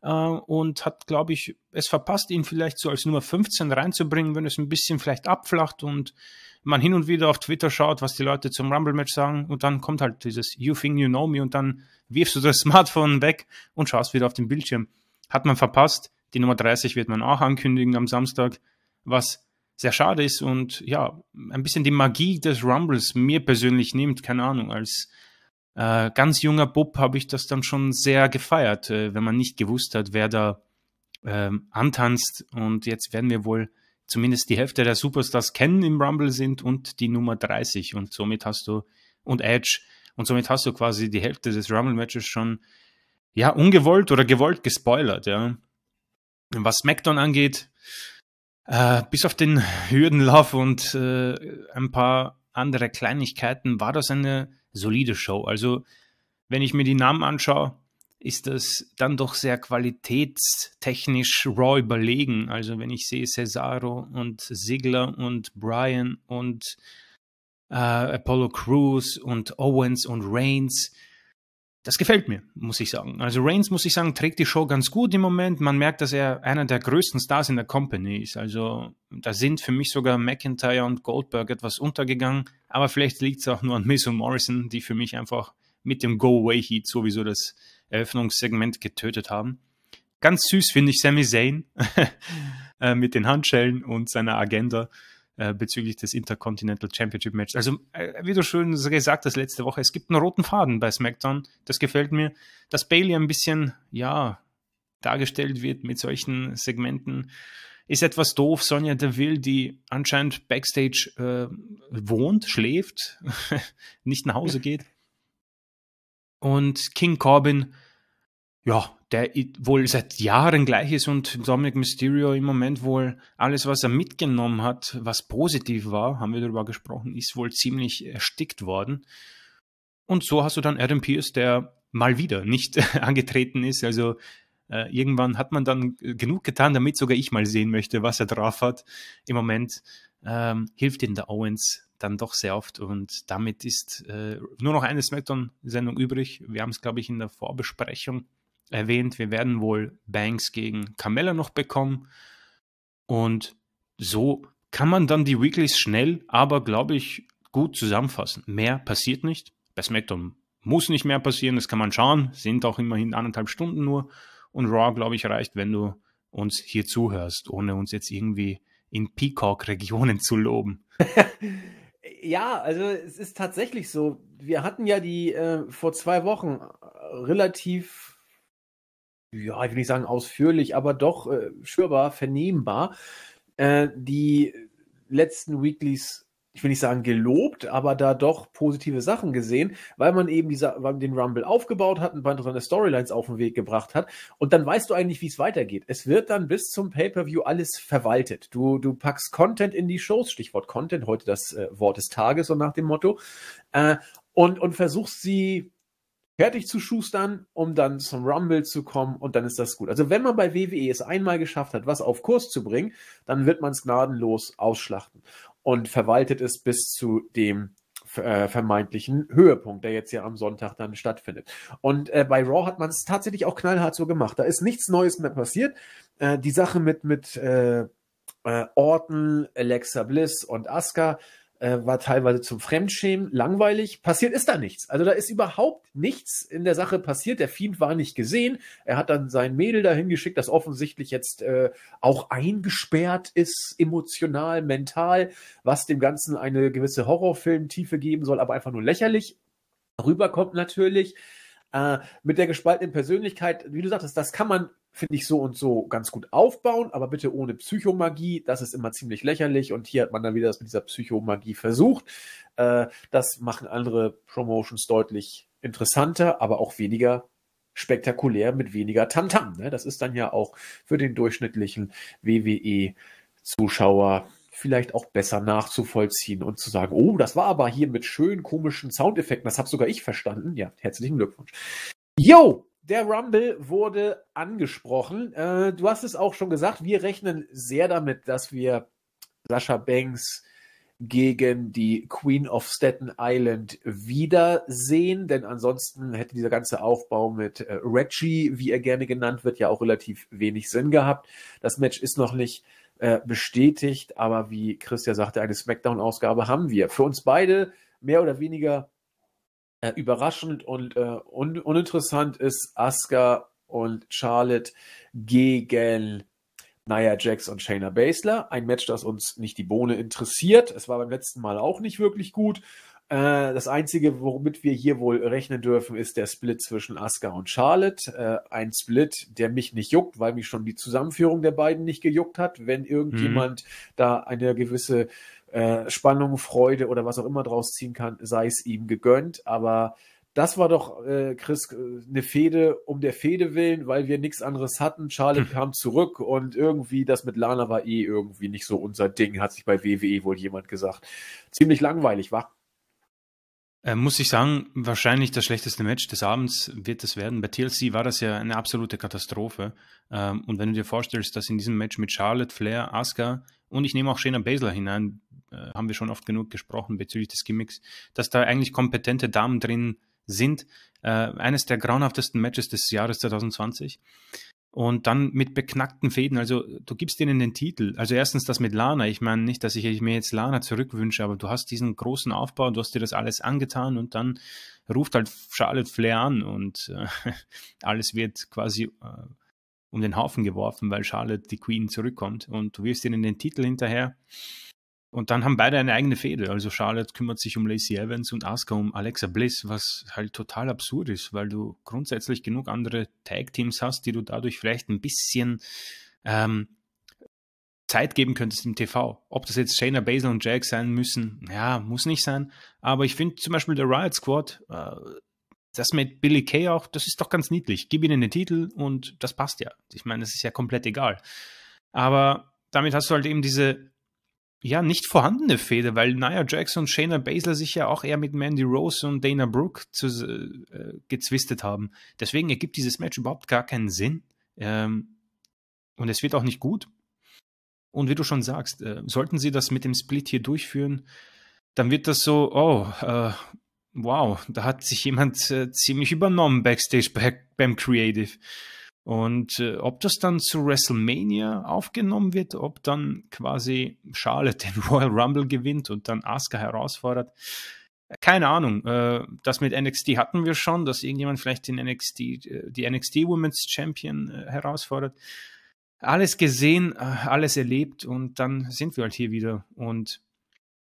Äh, und hat, glaube ich, es verpasst, ihn vielleicht so als Nummer 15 reinzubringen, wenn es ein bisschen vielleicht abflacht und man hin und wieder auf Twitter schaut, was die Leute zum Rumble-Match sagen und dann kommt halt dieses You Think You Know Me und dann wirfst du das Smartphone weg und schaust wieder auf den Bildschirm. Hat man verpasst. Die Nummer 30 wird man auch ankündigen am Samstag, was sehr schade ist und ja, ein bisschen die Magie des Rumbles mir persönlich nimmt, keine Ahnung, als äh, ganz junger Bub habe ich das dann schon sehr gefeiert, äh, wenn man nicht gewusst hat, wer da äh, antanzt und jetzt werden wir wohl zumindest die Hälfte der Superstars kennen im Rumble sind und die Nummer 30 und somit hast du und Edge und somit hast du quasi die Hälfte des Rumble Matches schon ja ungewollt oder gewollt gespoilert, ja. Was SmackDown angeht, äh, bis auf den Hürdenlauf und äh, ein paar andere Kleinigkeiten war das eine solide Show. Also, wenn ich mir die Namen anschaue, ist das dann doch sehr qualitätstechnisch Raw überlegen. Also wenn ich sehe Cesaro und Sigler und Brian und äh, Apollo Crews und Owens und Reigns, das gefällt mir, muss ich sagen. Also Reigns, muss ich sagen, trägt die Show ganz gut im Moment. Man merkt, dass er einer der größten Stars in der Company ist. Also da sind für mich sogar McIntyre und Goldberg etwas untergegangen. Aber vielleicht liegt es auch nur an Miss und Morrison, die für mich einfach mit dem Go-Away-Heat sowieso das Eröffnungssegment getötet haben. Ganz süß finde ich Sami Zayn äh, mit den Handschellen und seiner Agenda äh, bezüglich des Intercontinental Championship Match. Also, äh, wie du schön gesagt hast letzte Woche, es gibt einen roten Faden bei SmackDown. Das gefällt mir, dass Bailey ein bisschen, ja, dargestellt wird mit solchen Segmenten ist etwas doof. Sonja Deville, die anscheinend backstage äh, wohnt, schläft, nicht nach Hause geht, und King Corbin, ja, der wohl seit Jahren gleich ist und Dominic Mysterio im Moment wohl alles, was er mitgenommen hat, was positiv war, haben wir darüber gesprochen, ist wohl ziemlich erstickt worden. Und so hast du dann Adam Pierce, der mal wieder nicht angetreten ist. Also äh, irgendwann hat man dann genug getan, damit sogar ich mal sehen möchte, was er drauf hat. Im Moment ähm, hilft ihm der Owens dann doch sehr oft. Und damit ist äh, nur noch eine SmackDown-Sendung übrig. Wir haben es, glaube ich, in der Vorbesprechung erwähnt. Wir werden wohl Banks gegen Carmella noch bekommen. Und so kann man dann die Weeklies schnell, aber glaube ich, gut zusammenfassen. Mehr passiert nicht. Bei SmackDown muss nicht mehr passieren, das kann man schauen. Sind auch immerhin anderthalb Stunden nur. Und Raw, glaube ich, reicht, wenn du uns hier zuhörst, ohne uns jetzt irgendwie in Peacock-Regionen zu loben. Ja, also es ist tatsächlich so. Wir hatten ja die äh, vor zwei Wochen äh, relativ ja, ich will nicht sagen ausführlich, aber doch äh, spürbar, vernehmbar, äh, die letzten Weeklies ich will nicht sagen gelobt, aber da doch positive Sachen gesehen, weil man eben dieser, weil man den Rumble aufgebaut hat, und paar seine Storylines auf den Weg gebracht hat. Und dann weißt du eigentlich, wie es weitergeht. Es wird dann bis zum Pay-per-view alles verwaltet. Du, du packst Content in die Shows, Stichwort Content, heute das äh, Wort des Tages und nach dem Motto, äh, und, und versuchst sie fertig zu schustern, um dann zum Rumble zu kommen und dann ist das gut. Also wenn man bei WWE es einmal geschafft hat, was auf Kurs zu bringen, dann wird man es gnadenlos ausschlachten und verwaltet es bis zu dem äh, vermeintlichen Höhepunkt, der jetzt ja am Sonntag dann stattfindet. Und äh, bei Raw hat man es tatsächlich auch knallhart so gemacht. Da ist nichts Neues mehr passiert. Äh, die Sache mit, mit äh, äh Orton, Alexa Bliss und Asuka äh, war teilweise zum Fremdschämen, langweilig. Passiert ist da nichts. Also da ist überhaupt nichts in der Sache passiert. Der Fiend war nicht gesehen. Er hat dann sein Mädel dahin geschickt, das offensichtlich jetzt äh, auch eingesperrt ist, emotional, mental, was dem Ganzen eine gewisse Horrorfilmtiefe geben soll, aber einfach nur lächerlich rüberkommt natürlich. Äh, mit der gespaltenen Persönlichkeit, wie du sagtest, das kann man finde ich so und so ganz gut aufbauen, aber bitte ohne Psychomagie. Das ist immer ziemlich lächerlich und hier hat man dann wieder das mit dieser Psychomagie versucht. Äh, das machen andere Promotions deutlich interessanter, aber auch weniger spektakulär mit weniger Tamtam. -Tam, ne? Das ist dann ja auch für den durchschnittlichen WWE-Zuschauer vielleicht auch besser nachzuvollziehen und zu sagen, oh, das war aber hier mit schönen komischen Soundeffekten, das habe sogar ich verstanden. Ja, herzlichen Glückwunsch. Yo, der Rumble wurde angesprochen. Äh, du hast es auch schon gesagt, wir rechnen sehr damit, dass wir Sascha Banks gegen die Queen of Staten Island wiedersehen, denn ansonsten hätte dieser ganze Aufbau mit äh, Reggie, wie er gerne genannt wird, ja auch relativ wenig Sinn gehabt. Das Match ist noch nicht äh, bestätigt, aber wie Christian sagte, eine Smackdown-Ausgabe haben wir. Für uns beide mehr oder weniger äh, überraschend und äh, un uninteressant ist Asuka und Charlotte gegen Nia Jax und Shayna Baszler. Ein Match, das uns nicht die Bohne interessiert. Es war beim letzten Mal auch nicht wirklich gut. Äh, das Einzige, womit wir hier wohl rechnen dürfen, ist der Split zwischen Asuka und Charlotte. Äh, ein Split, der mich nicht juckt, weil mich schon die Zusammenführung der beiden nicht gejuckt hat. Wenn irgendjemand mhm. da eine gewisse äh, Spannung, Freude oder was auch immer draus ziehen kann, sei es ihm gegönnt. Aber das war doch, äh, Chris, äh, eine Fehde um der Fehde willen, weil wir nichts anderes hatten. Charlotte hm. kam zurück und irgendwie das mit Lana war eh irgendwie nicht so unser Ding, hat sich bei WWE wohl jemand gesagt. Ziemlich langweilig, war äh, muss ich sagen, wahrscheinlich das schlechteste Match des Abends wird es werden. Bei TLC war das ja eine absolute Katastrophe. Ähm, und wenn du dir vorstellst, dass in diesem Match mit Charlotte, Flair, Asuka und ich nehme auch Shayna Baszler hinein, äh, haben wir schon oft genug gesprochen bezüglich des Gimmicks, dass da eigentlich kompetente Damen drin sind. Äh, eines der grauenhaftesten Matches des Jahres 2020 und dann mit beknackten Fäden. Also du gibst denen den Titel. Also erstens das mit Lana. Ich meine nicht, dass ich mir jetzt Lana zurückwünsche, aber du hast diesen großen Aufbau, du hast dir das alles angetan und dann ruft halt Charlotte Flair an und äh, alles wird quasi äh, um den Haufen geworfen, weil Charlotte die Queen zurückkommt und du wirfst ihnen den Titel hinterher. Und dann haben beide eine eigene Fehde. Also Charlotte kümmert sich um Lacey Evans und Asuka um Alexa Bliss, was halt total absurd ist, weil du grundsätzlich genug andere Tag-Teams hast, die du dadurch vielleicht ein bisschen ähm, Zeit geben könntest im TV. Ob das jetzt Shayna Baszler und Jack sein müssen, ja, muss nicht sein. Aber ich finde zum Beispiel der Riot Squad, äh, das mit Billy Kay auch, das ist doch ganz niedlich. Gib ihnen den Titel und das passt ja. Ich meine, das ist ja komplett egal. Aber damit hast du halt eben diese ja, nicht vorhandene Fehde, weil Nia Jackson und Shayna Baszler sich ja auch eher mit Mandy Rose und Dana Brooke zu, äh, gezwistet haben. Deswegen ergibt dieses Match überhaupt gar keinen Sinn. Ähm, und es wird auch nicht gut. Und wie du schon sagst, äh, sollten sie das mit dem Split hier durchführen, dann wird das so, oh, äh, wow, da hat sich jemand äh, ziemlich übernommen backstage bei, beim Creative. Und äh, ob das dann zu WrestleMania aufgenommen wird, ob dann quasi Charlotte den Royal Rumble gewinnt und dann Asuka herausfordert, keine Ahnung. Äh, das mit NXT hatten wir schon, dass irgendjemand vielleicht den NXT, äh, die NXT Women's Champion äh, herausfordert. Alles gesehen, äh, alles erlebt und dann sind wir halt hier wieder. Und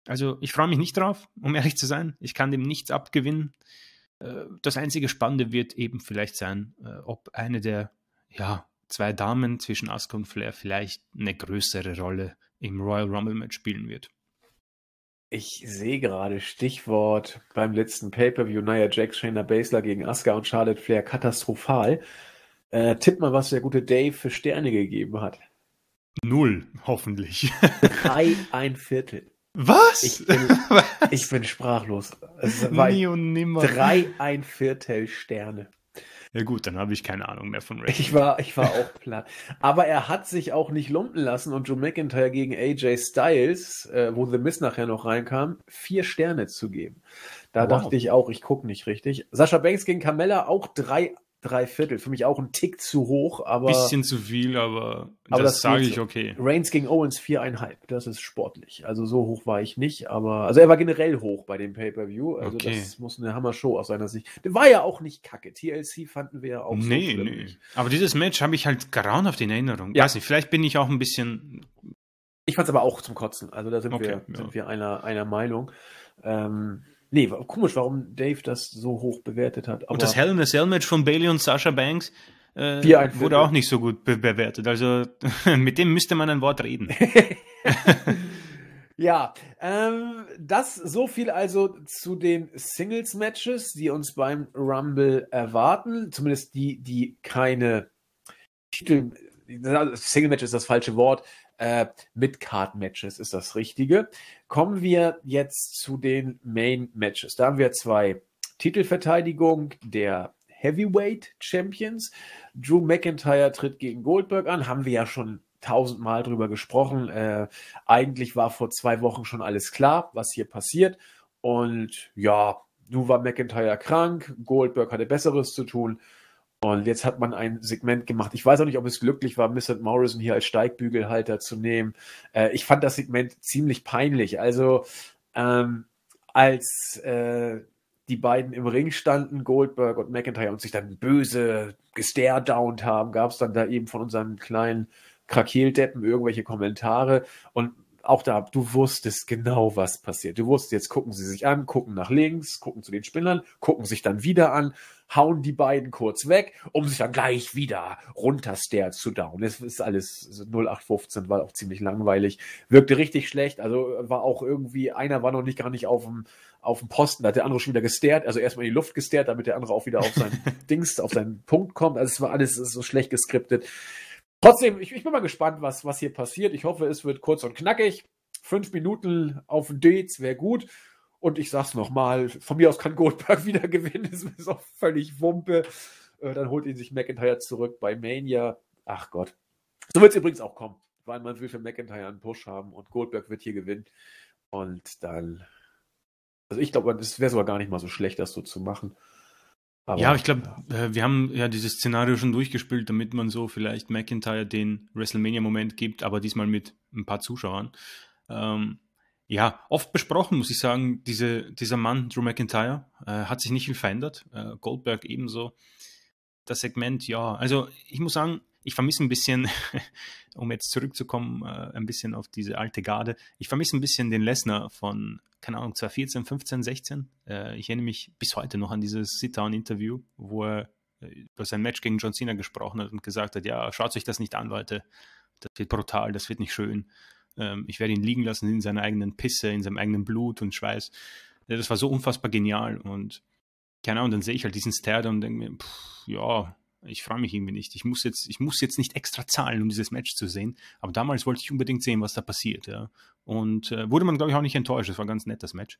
also ich freue mich nicht drauf, um ehrlich zu sein. Ich kann dem nichts abgewinnen. Äh, das einzige Spannende wird eben vielleicht sein, ob eine der ja, zwei Damen zwischen Asuka und Flair vielleicht eine größere Rolle im Royal Rumble Match spielen wird. Ich sehe gerade Stichwort beim letzten Pay-Per-View Nia Jax, Shayna Baszler gegen Asuka und Charlotte Flair katastrophal. Äh, tipp mal, was der gute Dave für Sterne gegeben hat. Null, hoffentlich. Drei, ein Viertel. Was? Ich bin, was? ich bin sprachlos. Es war Nie und nimmer. Drei, ein Viertel Sterne. Ja gut, dann habe ich keine Ahnung mehr von Ray. Ich war, ich war auch platt. Aber er hat sich auch nicht lumpen lassen und Joe McIntyre gegen AJ Styles, äh, wo The Miz nachher noch reinkam, vier Sterne zu geben. Da wow. dachte ich auch, ich gucke nicht richtig. Sascha Banks gegen Carmella auch drei drei Viertel. Für mich auch ein Tick zu hoch, aber. Bisschen zu viel, aber, aber das, das sage ich okay. Reigns gegen Owens viereinhalb. Das ist sportlich. Also so hoch war ich nicht, aber. Also er war generell hoch bei dem Pay-Per-View. Also okay. das muss eine Hammer-Show aus seiner Sicht. Der war ja auch nicht kacke. TLC fanden wir ja auch Nee, so nee. Aber dieses Match habe ich halt grauenhaft in Erinnerung. Ja. Weiß nicht, vielleicht bin ich auch ein bisschen. Ich fand's aber auch zum Kotzen. Also da sind okay, wir, ja. sind wir einer, einer Meinung. Ähm, Nee, komisch, warum Dave das so hoch bewertet hat. und das Hell in a Cell Match von Bailey und Sasha Banks äh, wurde auch nicht so gut be bewertet. Also mit dem müsste man ein Wort reden. ja, ähm, das so viel also zu den Singles-Matches, die uns beim Rumble erwarten. Zumindest die, die keine Titel. Also Single-Match ist das falsche Wort äh, Mid-Card-Matches ist das Richtige. Kommen wir jetzt zu den Main-Matches. Da haben wir zwei Titelverteidigung der Heavyweight Champions. Drew McIntyre tritt gegen Goldberg an, haben wir ja schon tausendmal drüber gesprochen. Äh, eigentlich war vor zwei Wochen schon alles klar, was hier passiert. Und ja, nun war McIntyre krank, Goldberg hatte Besseres zu tun. Und jetzt hat man ein Segment gemacht. Ich weiß auch nicht, ob es glücklich war, Mr. Morrison hier als Steigbügelhalter zu nehmen. Äh, ich fand das Segment ziemlich peinlich. Also ähm, als äh, die beiden im Ring standen, Goldberg und McIntyre, und sich dann böse gestare-downed haben, gab es dann da eben von unseren kleinen Krakeldeppen irgendwelche Kommentare. Und auch da, du wusstest genau, was passiert. Du wusstest, jetzt gucken sie sich an, gucken nach links, gucken zu den Spinnern, gucken sich dann wieder an, hauen die beiden kurz weg, um sich dann gleich wieder runter zu down. Es ist alles 0815, war auch ziemlich langweilig. Wirkte richtig schlecht, also war auch irgendwie, einer war noch nicht gar nicht auf dem, auf dem Posten, da hat der andere schon wieder gestared, also erstmal in die Luft gestared, damit der andere auch wieder auf sein Dings, auf seinen Punkt kommt. Also es war alles so schlecht geskriptet. Trotzdem, ich, ich bin mal gespannt, was, was hier passiert. Ich hoffe, es wird kurz und knackig. Fünf Minuten auf den Dates wäre gut. Und ich sag's nochmal, von mir aus kann Goldberg wieder gewinnen, das ist auch völlig Wumpe. Äh, dann holt ihn sich McIntyre zurück bei Mania. Ach Gott. So wird es übrigens auch kommen, weil man will für McIntyre einen Push haben und Goldberg wird hier gewinnen. Und dann. Also ich glaube, es wäre sogar gar nicht mal so schlecht, das so zu machen. Aber, ja, ich glaube, ja. Äh, wir haben ja dieses Szenario schon durchgespielt, damit man so vielleicht McIntyre den WrestleMania-Moment gibt, aber diesmal mit ein paar Zuschauern. Ähm, ja, oft besprochen, muss ich sagen, diese, dieser Mann, Drew McIntyre, äh, hat sich nicht viel verändert. Äh, Goldberg ebenso. Das Segment, ja, also ich muss sagen, ich vermisse ein bisschen, um jetzt zurückzukommen, äh, ein bisschen auf diese alte Garde, ich vermisse ein bisschen den Lesnar von, keine Ahnung, 2014, 15, 16. Äh, ich erinnere mich bis heute noch an dieses Sit-Down-Interview, wo er äh, über sein Match gegen John Cena gesprochen hat und gesagt hat, ja, schaut euch das nicht an, Leute, das wird brutal, das wird nicht schön. Ähm, ich werde ihn liegen lassen in seiner eigenen Pisse, in seinem eigenen Blut und Schweiß. das war so unfassbar genial und keine Ahnung, dann sehe ich halt diesen Stare und denke mir, pff, ja, ich freue mich irgendwie nicht. Ich muss jetzt, ich muss jetzt nicht extra zahlen, um dieses Match zu sehen. Aber damals wollte ich unbedingt sehen, was da passiert. Ja. Und äh, wurde man, glaube ich, auch nicht enttäuscht. Es war ganz nett, das Match.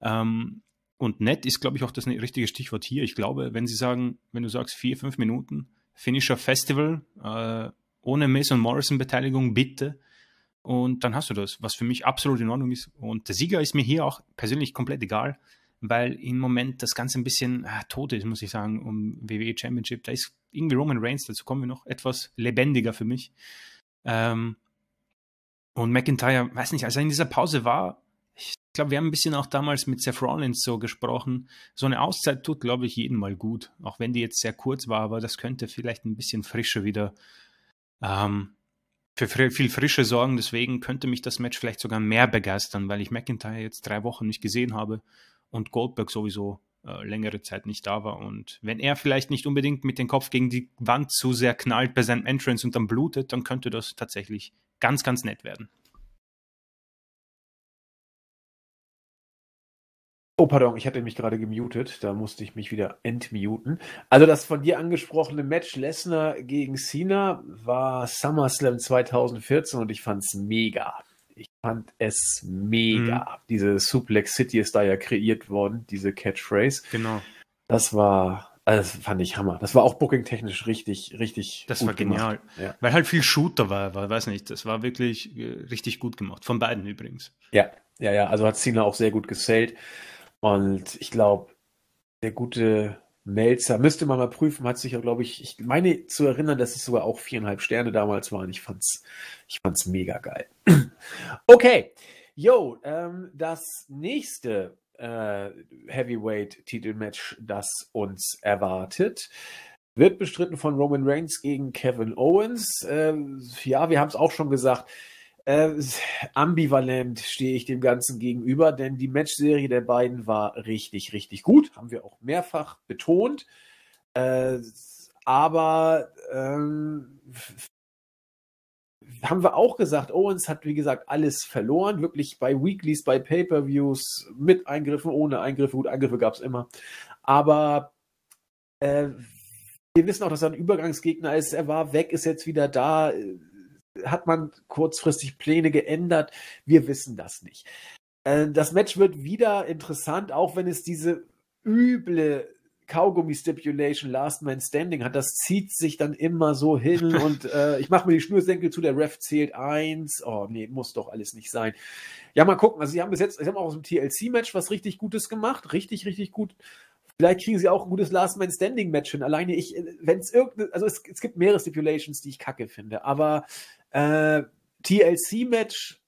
Ähm, und nett ist, glaube ich, auch das ne, richtige Stichwort hier. Ich glaube, wenn sie sagen, wenn du sagst vier, fünf Minuten, Finisher Festival, äh, ohne Mason Morrison Beteiligung, bitte. Und dann hast du das, was für mich absolut in Ordnung ist. Und der Sieger ist mir hier auch persönlich komplett egal weil im Moment das Ganze ein bisschen ah, tot ist, muss ich sagen, um WWE Championship. Da ist irgendwie Roman Reigns, dazu kommen wir noch, etwas lebendiger für mich. Ähm, und McIntyre, weiß nicht, als er in dieser Pause war, ich glaube, wir haben ein bisschen auch damals mit Seth Rollins so gesprochen. So eine Auszeit tut, glaube ich, jeden mal gut. Auch wenn die jetzt sehr kurz war, aber das könnte vielleicht ein bisschen frischer wieder ähm, für viel Frische sorgen. Deswegen könnte mich das Match vielleicht sogar mehr begeistern, weil ich McIntyre jetzt drei Wochen nicht gesehen habe und Goldberg sowieso äh, längere Zeit nicht da war. Und wenn er vielleicht nicht unbedingt mit dem Kopf gegen die Wand zu sehr knallt bei seinem Entrance und dann blutet, dann könnte das tatsächlich ganz, ganz nett werden. Oh, pardon, ich hatte mich gerade gemutet. Da musste ich mich wieder entmuten. Also das von dir angesprochene Match Lesnar gegen Cena war SummerSlam 2014 und ich fand es mega. Ich fand es mega. Mhm. Diese Suplex City ist da ja kreiert worden, diese Catchphrase. Genau. Das war, also das fand ich Hammer. Das war auch booking-technisch richtig, richtig. Das war genial. Ja. Weil halt viel Shooter war, war, weiß nicht. Das war wirklich äh, richtig gut gemacht. Von beiden übrigens. Ja, ja, ja. Also hat Cena auch sehr gut gesellt. Und ich glaube, der gute Melzer. Müsste man mal prüfen, hat sich ja, glaube ich, ich meine zu erinnern, dass es sogar auch viereinhalb Sterne damals waren. Ich fand's, ich fand's mega geil. okay. Yo, ähm, das nächste äh, Heavyweight-Titelmatch, das uns erwartet, wird bestritten von Roman Reigns gegen Kevin Owens. Ähm, ja, wir haben es auch schon gesagt. Äh, ambivalent stehe ich dem Ganzen gegenüber, denn die Matchserie der beiden war richtig, richtig gut. Haben wir auch mehrfach betont. Äh, aber ähm, haben wir auch gesagt, Owens hat, wie gesagt, alles verloren. Wirklich bei Weeklies, bei Pay-Per-Views, mit Eingriffen, ohne Eingriffe. Gut, Eingriffe gab es immer. Aber äh, wir wissen auch, dass er ein Übergangsgegner ist. Er war weg, ist jetzt wieder da hat man kurzfristig Pläne geändert? Wir wissen das nicht. Äh, das Match wird wieder interessant, auch wenn es diese üble Kaugummi-Stipulation Last Man Standing hat. Das zieht sich dann immer so hin und äh, ich mache mir die Schnürsenkel zu, der Ref zählt eins. Oh nee, muss doch alles nicht sein. Ja, mal gucken. Also sie haben bis jetzt, sie haben auch aus dem TLC-Match was richtig Gutes gemacht. Richtig, richtig gut. Vielleicht kriegen sie auch ein gutes Last Man Standing Match hin. Alleine ich, äh, wenn es irgendeine, also es, es gibt mehrere Stipulations, die ich kacke finde, aber äh, TLC-Match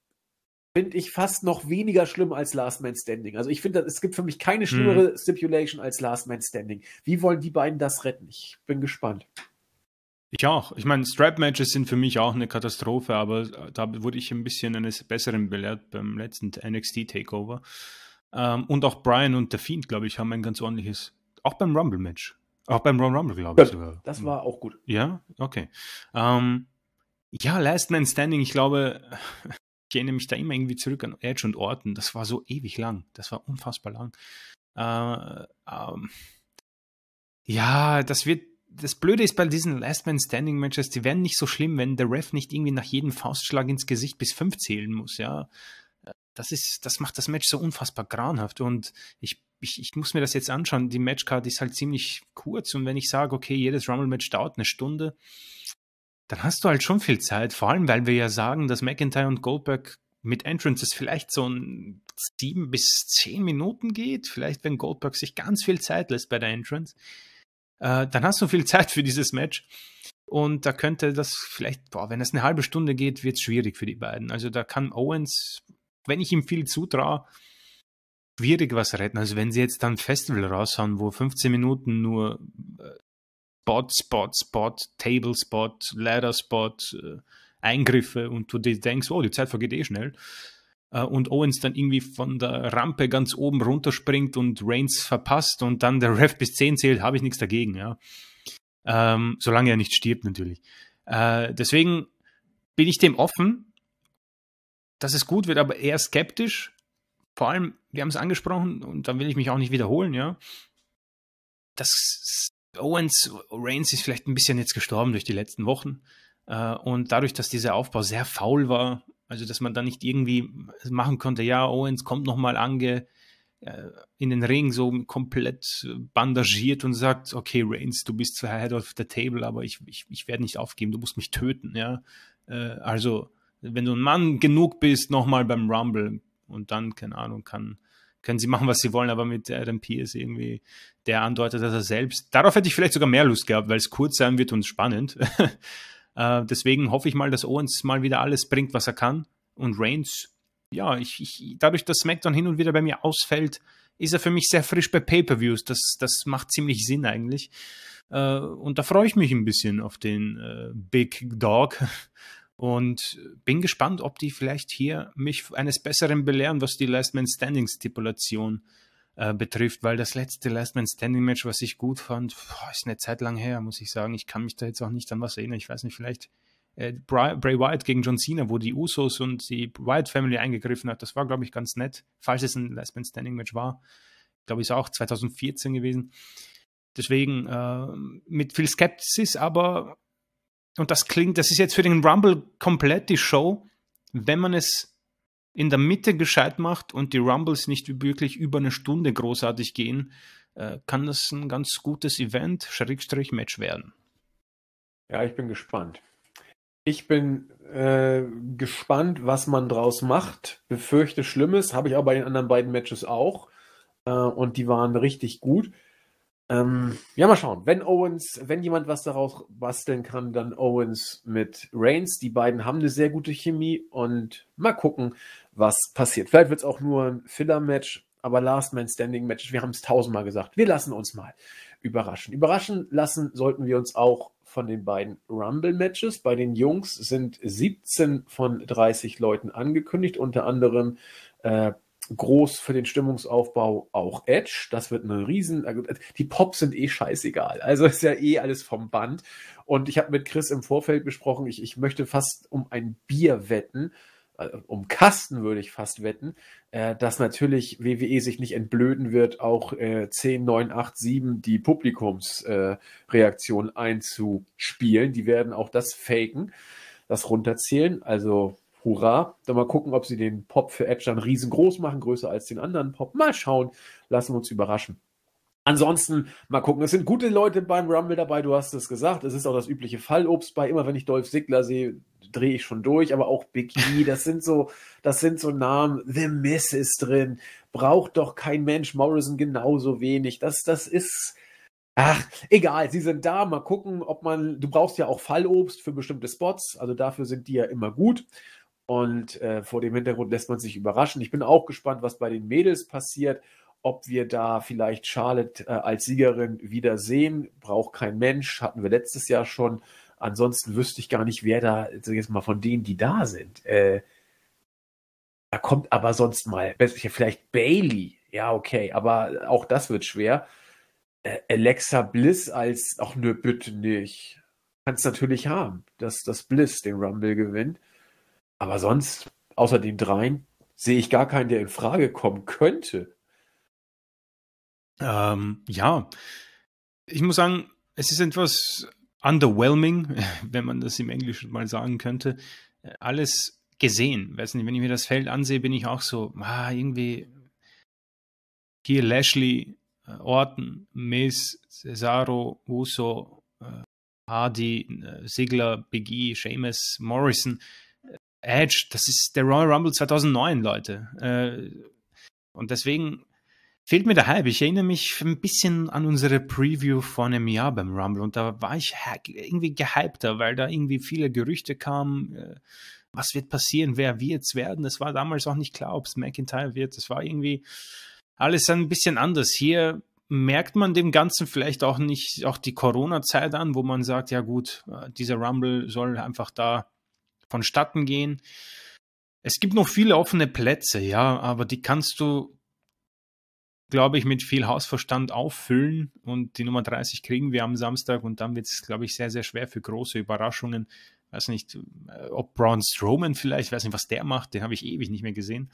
finde ich fast noch weniger schlimm als Last Man Standing. Also ich finde, es gibt für mich keine schlimmere hm. Stipulation als Last Man Standing. Wie wollen die beiden das retten? Ich bin gespannt. Ich auch. Ich meine, Strap-Matches sind für mich auch eine Katastrophe, aber äh, da wurde ich ein bisschen eines Besseren belehrt beim letzten NXT-Takeover. Ähm, und auch Brian und The Fiend, glaube ich, haben ein ganz ordentliches, auch beim Rumble-Match. Auch beim Royal Rumble, glaube ich sogar. Das mhm. war auch gut. Ja, okay. Ähm, ja, Last Man Standing, ich glaube, ich erinnere mich da immer irgendwie zurück an Edge und Orton. Das war so ewig lang. Das war unfassbar lang. Äh, ähm, ja, das wird. Das Blöde ist bei diesen Last Man Standing Matches, die werden nicht so schlimm, wenn der Ref nicht irgendwie nach jedem Faustschlag ins Gesicht bis fünf zählen muss, ja. Das ist, das macht das Match so unfassbar grauenhaft und ich, ich, ich muss mir das jetzt anschauen. Die Matchcard ist halt ziemlich kurz und wenn ich sage, okay, jedes Rumble-Match dauert eine Stunde, dann hast du halt schon viel Zeit. Vor allem, weil wir ja sagen, dass McIntyre und Goldberg mit Entrances vielleicht so ein sieben bis zehn Minuten geht. Vielleicht, wenn Goldberg sich ganz viel Zeit lässt bei der Entrance. Äh, dann hast du viel Zeit für dieses Match. Und da könnte das vielleicht, boah, wenn es eine halbe Stunde geht, wird es schwierig für die beiden. Also da kann Owens, wenn ich ihm viel zutraue, schwierig was retten. Also wenn sie jetzt dann ein Festival raushauen, wo 15 Minuten nur äh, Spot, Spot, Spot, Table Spot, Ladder Spot, äh, Eingriffe und du denkst, oh, die Zeit vergeht eh schnell. Äh, und Owens dann irgendwie von der Rampe ganz oben runterspringt und Reigns verpasst und dann der Ref bis 10 zählt, habe ich nichts dagegen, ja. Ähm, solange er nicht stirbt, natürlich. Äh, deswegen bin ich dem offen, dass es gut wird, aber eher skeptisch. Vor allem, wir haben es angesprochen und dann will ich mich auch nicht wiederholen, ja. Das Owens, Reigns ist vielleicht ein bisschen jetzt gestorben durch die letzten Wochen. Äh, und dadurch, dass dieser Aufbau sehr faul war, also dass man da nicht irgendwie machen konnte, ja, Owens kommt nochmal ange äh, in den Ring so komplett bandagiert und sagt, okay, Reigns, du bist zwar Head of the Table, aber ich, ich, ich werde nicht aufgeben, du musst mich töten, ja. Äh, also, wenn du ein Mann genug bist, nochmal beim Rumble und dann, keine Ahnung, kann können sie machen, was sie wollen, aber mit Adam Pierce irgendwie, der andeutet, dass er selbst. Darauf hätte ich vielleicht sogar mehr Lust gehabt, weil es kurz sein wird und spannend. äh, deswegen hoffe ich mal, dass Owens mal wieder alles bringt, was er kann. Und Reigns, ja, ich, ich, dadurch, dass SmackDown hin und wieder bei mir ausfällt, ist er für mich sehr frisch bei Pay-Per-Views. Das, das macht ziemlich Sinn eigentlich. Äh, und da freue ich mich ein bisschen auf den äh, Big Dog und bin gespannt, ob die vielleicht hier mich eines Besseren belehren, was die Last Man Standing Stipulation äh, betrifft, weil das letzte Last Man Standing Match, was ich gut fand, boah, ist eine Zeit lang her, muss ich sagen. Ich kann mich da jetzt auch nicht an was erinnern. Ich weiß nicht, vielleicht äh, Bray, Bray Wyatt gegen John Cena, wo die Usos und die Wyatt Family eingegriffen hat. Das war, glaube ich, ganz nett, falls es ein Last Man Standing Match war. Ich glaube, ist auch 2014 gewesen. Deswegen äh, mit viel Skepsis, aber und das klingt, das ist jetzt für den Rumble komplett die Show, wenn man es in der Mitte gescheit macht und die Rumbles nicht wirklich über eine Stunde großartig gehen, äh, kann das ein ganz gutes Event, Schrägstrich Match werden. Ja, ich bin gespannt. Ich bin äh, gespannt, was man draus macht. Befürchte Schlimmes, habe ich auch bei den anderen beiden Matches auch. Äh, und die waren richtig gut. Ähm, ja, mal schauen. Wenn Owens, wenn jemand was daraus basteln kann, dann Owens mit Reigns. Die beiden haben eine sehr gute Chemie und mal gucken, was passiert. Vielleicht wird es auch nur ein Filler-Match, aber Last Man Standing Match, wir haben es tausendmal gesagt. Wir lassen uns mal überraschen. Überraschen lassen sollten wir uns auch von den beiden Rumble-Matches. Bei den Jungs sind 17 von 30 Leuten angekündigt, unter anderem äh, groß für den Stimmungsaufbau auch Edge. Das wird eine riesen. Die Pops sind eh scheißegal. Also ist ja eh alles vom Band. Und ich habe mit Chris im Vorfeld besprochen, ich, ich möchte fast um ein Bier wetten, äh, um Kasten würde ich fast wetten, äh, dass natürlich WWE sich nicht entblöden wird, auch äh, 10, 9, 8, 7 die Publikumsreaktion äh, einzuspielen. Die werden auch das faken, das runterzählen. Also Hurra. Dann mal gucken, ob sie den Pop für Edge dann riesengroß machen, größer als den anderen Pop. Mal schauen. Lassen wir uns überraschen. Ansonsten mal gucken, es sind gute Leute beim Rumble dabei, du hast es gesagt, es ist auch das übliche Fallobst bei, immer wenn ich Dolph Sigler sehe, drehe ich schon durch, aber auch Big E, das sind so, das sind so Namen, The Miss ist drin, braucht doch kein Mensch, Morrison genauso wenig, das, das ist, ach, egal, sie sind da, mal gucken, ob man, du brauchst ja auch Fallobst für bestimmte Spots, also dafür sind die ja immer gut, und äh, vor dem Hintergrund lässt man sich überraschen. Ich bin auch gespannt, was bei den Mädels passiert, ob wir da vielleicht Charlotte äh, als Siegerin wiedersehen. Braucht kein Mensch, hatten wir letztes Jahr schon. Ansonsten wüsste ich gar nicht, wer da also jetzt mal von denen, die da sind. Äh, da kommt aber sonst mal, vielleicht Bailey. Ja, okay, aber auch das wird schwer. Äh, Alexa Bliss als, ach nö, bitte nicht. Kannst natürlich haben, dass das Bliss den Rumble gewinnt. Aber sonst, außer den dreien, sehe ich gar keinen, der in Frage kommen könnte. Ähm, ja, ich muss sagen, es ist etwas underwhelming, wenn man das im Englischen mal sagen könnte. Alles gesehen. Weiß nicht, wenn ich mir das Feld ansehe, bin ich auch so, ah, irgendwie hier Lashley, äh, Orton, Miz, Cesaro, Uso, äh, Hardy, Sigler, äh, Biggie, Seamus, Morrison. Edge, das ist der Royal Rumble 2009, Leute. Äh, und deswegen fehlt mir der Hype. Ich erinnere mich ein bisschen an unsere Preview vor einem Jahr beim Rumble und da war ich irgendwie gehypter, weil da irgendwie viele Gerüchte kamen. Äh, was wird passieren? Wer wird es werden? Es war damals auch nicht klar, ob es McIntyre wird. Es war irgendwie alles ein bisschen anders. Hier merkt man dem Ganzen vielleicht auch nicht auch die Corona-Zeit an, wo man sagt, ja gut, äh, dieser Rumble soll einfach da vonstatten gehen. Es gibt noch viele offene Plätze, ja, aber die kannst du, glaube ich, mit viel Hausverstand auffüllen. Und die Nummer 30 kriegen wir am Samstag und dann wird es, glaube ich, sehr, sehr schwer für große Überraschungen. Weiß nicht, äh, ob Braun Strowman vielleicht, weiß nicht, was der macht, den habe ich ewig nicht mehr gesehen.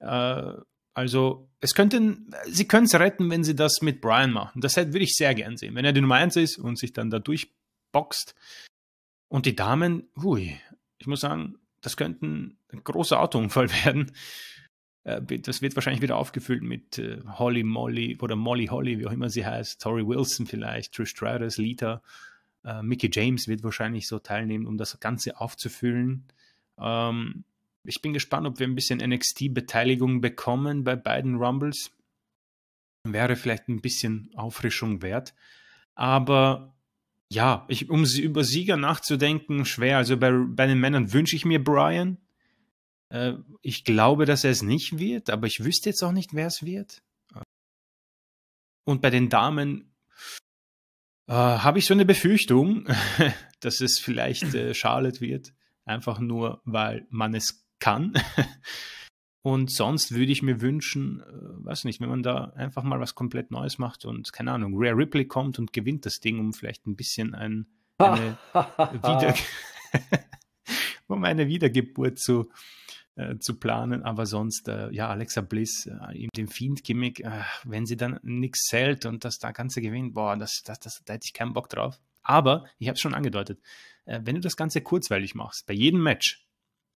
Äh, also, es könnten, sie können es retten, wenn sie das mit Brian machen. Das hätte, würde ich sehr gern sehen. Wenn er die Nummer 1 ist und sich dann da durchboxt. Und die Damen, hui, ich muss sagen, das könnte ein großer Autounfall werden. Äh, das wird wahrscheinlich wieder aufgefüllt mit äh, Holly Molly oder Molly Holly, wie auch immer sie heißt, Tori Wilson vielleicht, Trish Stratus, Lita. Äh, Mickey James wird wahrscheinlich so teilnehmen, um das Ganze aufzufüllen. Ähm, ich bin gespannt, ob wir ein bisschen NXT-Beteiligung bekommen bei beiden Rumbles. Wäre vielleicht ein bisschen Auffrischung wert. Aber ja, ich, um über Sieger nachzudenken, schwer. Also bei, bei den Männern wünsche ich mir Brian. Äh, ich glaube, dass er es nicht wird, aber ich wüsste jetzt auch nicht, wer es wird. Und bei den Damen äh, habe ich so eine Befürchtung, dass es vielleicht äh, Charlotte wird. Einfach nur, weil man es kann. Und sonst würde ich mir wünschen, äh, weiß nicht, wenn man da einfach mal was komplett Neues macht und keine Ahnung, Rare Ripley kommt und gewinnt das Ding, um vielleicht ein bisschen ein, eine, Wieder um eine Wiedergeburt zu, äh, zu planen. Aber sonst, äh, ja, Alexa Bliss äh, in dem Fiend-Gimmick, äh, wenn sie dann nichts zählt und das da Ganze gewinnt, boah, das, das, das, da hätte ich keinen Bock drauf. Aber ich habe es schon angedeutet, äh, wenn du das Ganze kurzweilig machst, bei jedem Match,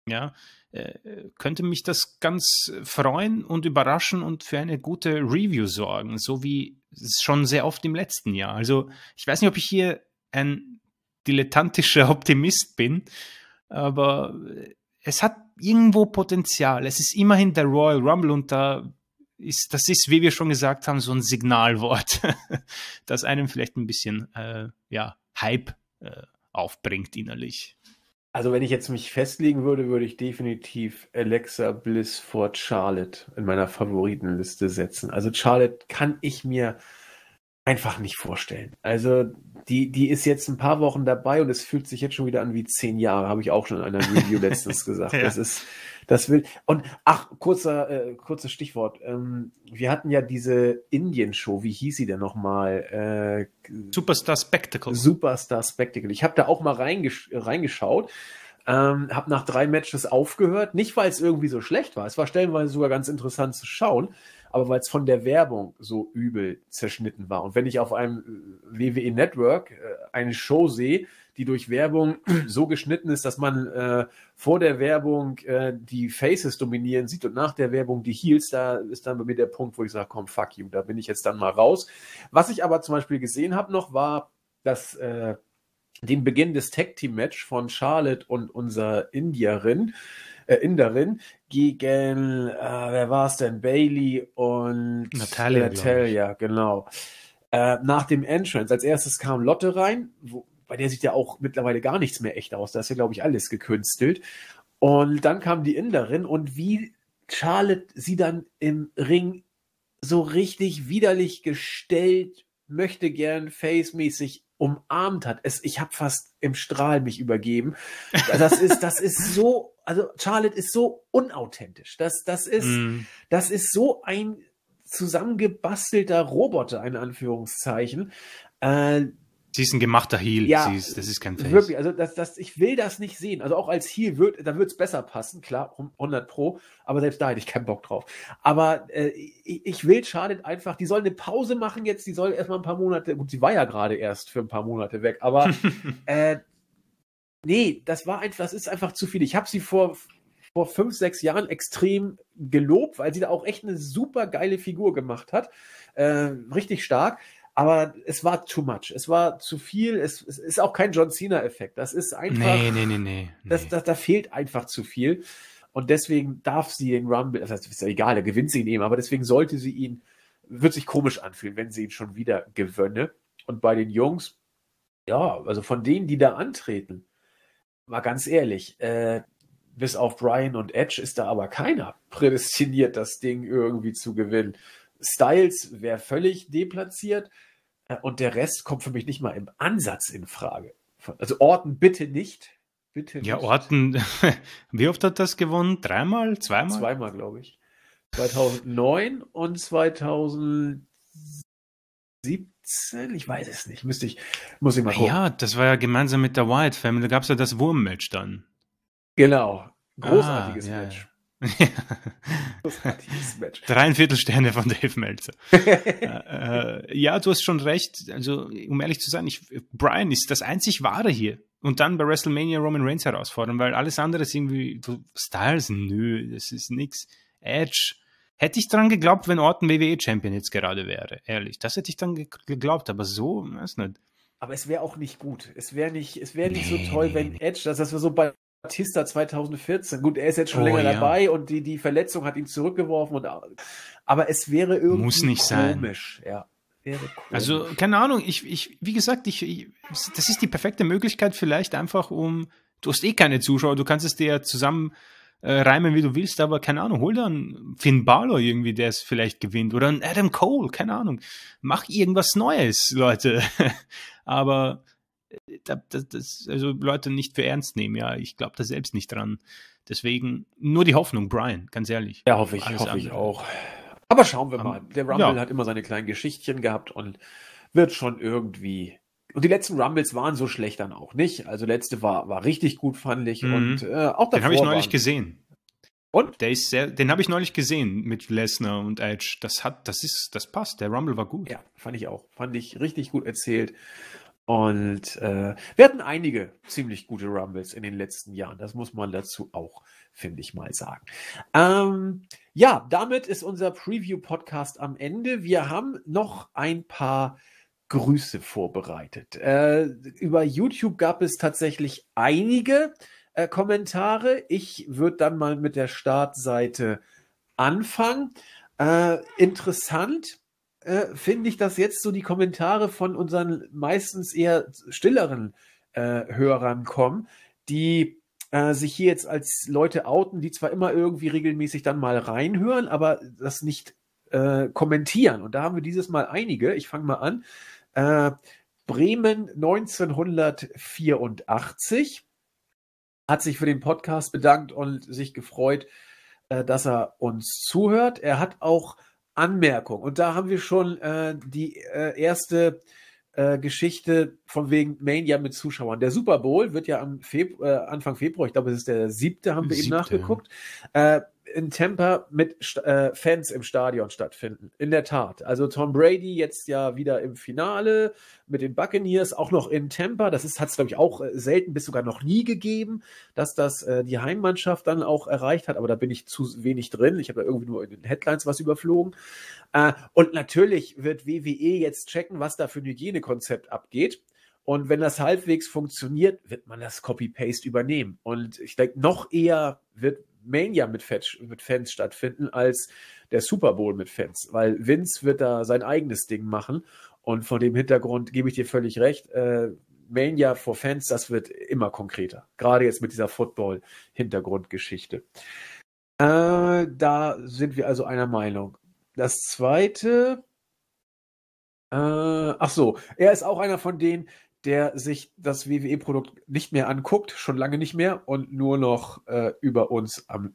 ja, äh, könnte mich das ganz freuen und überraschen und für eine gute Review sorgen, so wie schon sehr oft im letzten Jahr. Also ich weiß nicht, ob ich hier ein dilettantischer Optimist bin, aber äh, es hat irgendwo Potenzial. Es ist immerhin der Royal Rumble und da ist, das ist, wie wir schon gesagt haben, so ein Signalwort, das einem vielleicht ein bisschen äh, ja, Hype äh, aufbringt innerlich. Also wenn ich jetzt mich festlegen würde, würde ich definitiv Alexa Bliss vor Charlotte in meiner Favoritenliste setzen. Also Charlotte kann ich mir einfach nicht vorstellen. Also die, die ist jetzt ein paar Wochen dabei und es fühlt sich jetzt schon wieder an wie zehn Jahre, habe ich auch schon in einer Review letztens gesagt. ja. Das ist, das will. Und ach, kurzer, äh, kurzes Stichwort. Ähm, wir hatten ja diese Indien-Show, wie hieß sie denn nochmal? Äh, Superstar Spectacle. Superstar Spectacle. Ich habe da auch mal reingesch reingeschaut. Ähm, habe nach drei Matches aufgehört. Nicht, weil es irgendwie so schlecht war. Es war stellenweise sogar ganz interessant zu schauen, aber weil es von der Werbung so übel zerschnitten war. Und wenn ich auf einem äh, WWE Network äh, eine Show sehe, die durch Werbung so geschnitten ist, dass man äh, vor der Werbung äh, die Faces dominieren sieht und nach der Werbung die Heels, da ist dann bei mir der Punkt, wo ich sage, komm, fuck you, da bin ich jetzt dann mal raus. Was ich aber zum Beispiel gesehen habe noch, war, dass äh, den Beginn des Tag Team Match von Charlotte und unserer Indierin, äh, Inderin gegen, äh, wer war es denn? Bailey und Natalia. Natalia, genau. Äh, nach dem Entrance, als erstes kam Lotte rein, wo, bei der sieht ja auch mittlerweile gar nichts mehr echt aus. Da ist ja, glaube ich, alles gekünstelt. Und dann kam die Inderin und wie Charlotte sie dann im Ring so richtig widerlich gestellt, möchte gern face-mäßig umarmt hat. Es, ich habe fast im Strahl mich übergeben. Das ist, das ist so, also Charlotte ist so unauthentisch. Das, das ist, mm. das ist so ein zusammengebastelter Roboter, in Anführungszeichen. Äh, Sie ist ein gemachter Heal. Ja, ist, das ist kein Face. Wirklich, also das, das, ich will das nicht sehen. Also auch als Heal wird, da es besser passen, klar, 100 pro. Aber selbst da hätte ich keinen Bock drauf. Aber äh, ich, ich will Charlotte einfach, die soll eine Pause machen jetzt, die soll erstmal ein paar Monate, gut, sie war ja gerade erst für ein paar Monate weg, aber äh, nee, das war einfach, das ist einfach zu viel. Ich habe sie vor vor fünf, sechs Jahren extrem gelobt, weil sie da auch echt eine super geile Figur gemacht hat. Äh, richtig stark aber es war too much. Es war zu viel. Es, es ist auch kein John Cena-Effekt. Das ist einfach. Nee, nee, nee, nee. nee. Das, das, da fehlt einfach zu viel. Und deswegen darf sie den Rumble, das ist ja egal, da gewinnt sie ihn eben, aber deswegen sollte sie ihn, wird sich komisch anfühlen, wenn sie ihn schon wieder gewönne. Und bei den Jungs, ja, also von denen, die da antreten, mal ganz ehrlich, äh, bis auf Brian und Edge ist da aber keiner prädestiniert, das Ding irgendwie zu gewinnen. Styles wäre völlig deplatziert äh, und der Rest kommt für mich nicht mal im Ansatz in Frage. Also Orten bitte nicht. Bitte nicht. Ja, Orten, wie oft hat das gewonnen? Dreimal? Zweimal? Zweimal, glaube ich. 2009 und 2017, ich weiß es nicht, müsste ich, muss ich mal gucken. Ja, das war ja gemeinsam mit der Wyatt Family, da gab es ja das Wurm-Match dann. Genau, ah, großartiges ah, ja. Match. Ja. Das Match. Dreieinviertel Sterne von Dave Meltzer. Äh, äh, ja, du hast schon recht. Also, um ehrlich zu sein, ich, Brian ist das einzig Wahre hier. Und dann bei WrestleMania Roman Reigns herausfordern, weil alles andere ist irgendwie so Styles, nö, das ist nix. Edge. Hätte ich dran geglaubt, wenn Orton WWE-Champion jetzt gerade wäre, ehrlich. Das hätte ich dann geglaubt, aber so, weiß nicht. Aber es wäre auch nicht gut. Es wäre nicht, es wäre nicht nee, so toll, nee, wenn Edge, also dass wir so bei Batista 2014. Gut, er ist jetzt schon oh, länger ja. dabei und die, die Verletzung hat ihn zurückgeworfen. Und, aber es wäre irgendwie Muss nicht komisch. Sein. Ja, wäre komisch. Also, keine Ahnung. Ich, ich, wie gesagt, ich, ich, das ist die perfekte Möglichkeit vielleicht einfach um, du hast eh keine Zuschauer, du kannst es dir zusammen äh, reimen, wie du willst, aber keine Ahnung, hol dann Finn Balor irgendwie, der es vielleicht gewinnt oder einen Adam Cole, keine Ahnung. Mach irgendwas Neues, Leute. aber das, das, also Leute nicht für ernst nehmen. Ja, ich glaube da selbst nicht dran. Deswegen nur die Hoffnung, Brian, ganz ehrlich. Ja, hoffe ich, Alles hoffe andere. ich auch. Aber schauen wir um, mal. Der Rumble ja. hat immer seine kleinen Geschichtchen gehabt und wird schon irgendwie. Und die letzten Rumbles waren so schlecht dann auch nicht. Also letzte war, war richtig gut, fand ich. Mhm. Und äh, auch davor Den habe ich neulich waren. gesehen. Und? Der ist sehr, den habe ich neulich gesehen mit Lesnar und Edge. Das hat, das ist, das passt. Der Rumble war gut. Ja, fand ich auch. Fand ich richtig gut erzählt. Und äh, wir hatten einige ziemlich gute Rumbles in den letzten Jahren. Das muss man dazu auch, finde ich mal, sagen. Ähm, ja, damit ist unser Preview-Podcast am Ende. Wir haben noch ein paar Grüße vorbereitet. Äh, über YouTube gab es tatsächlich einige äh, Kommentare. Ich würde dann mal mit der Startseite anfangen. Äh, interessant äh, finde ich, dass jetzt so die Kommentare von unseren meistens eher stilleren äh, Hörern kommen, die äh, sich hier jetzt als Leute outen, die zwar immer irgendwie regelmäßig dann mal reinhören, aber das nicht äh, kommentieren. Und da haben wir dieses Mal einige. Ich fange mal an. Äh, Bremen 1984 hat sich für den Podcast bedankt und sich gefreut, äh, dass er uns zuhört. Er hat auch Anmerkung. Und da haben wir schon äh, die äh, erste äh, Geschichte von wegen Mania mit Zuschauern. Der Super Bowl wird ja am äh, Anfang Februar, ich glaube, es ist der siebte, haben wir Siebte. eben nachgeguckt, äh, in Tampa mit äh, Fans im Stadion stattfinden. In der Tat. Also Tom Brady jetzt ja wieder im Finale mit den Buccaneers, auch noch in Tampa. Das hat es, glaube ich, auch äh, selten bis sogar noch nie gegeben, dass das äh, die Heimmannschaft dann auch erreicht hat. Aber da bin ich zu wenig drin. Ich habe da irgendwie nur in den Headlines was überflogen. Äh, und natürlich wird WWE jetzt checken, was da für ein Hygienekonzept abgeht. Und wenn das halbwegs funktioniert, wird man das Copy-Paste übernehmen. Und ich denke, noch eher wird Mania mit, Fans, mit Fans stattfinden als der Super Bowl mit Fans, weil Vince wird da sein eigenes Ding machen und vor dem Hintergrund gebe ich dir völlig recht. Äh, Mania vor Fans, das wird immer konkreter. Gerade jetzt mit dieser Football-Hintergrundgeschichte. Äh, da sind wir also einer Meinung. Das zweite, äh, ach so, er ist auch einer von denen, der sich das WWE-Produkt nicht mehr anguckt, schon lange nicht mehr und nur noch äh, über uns am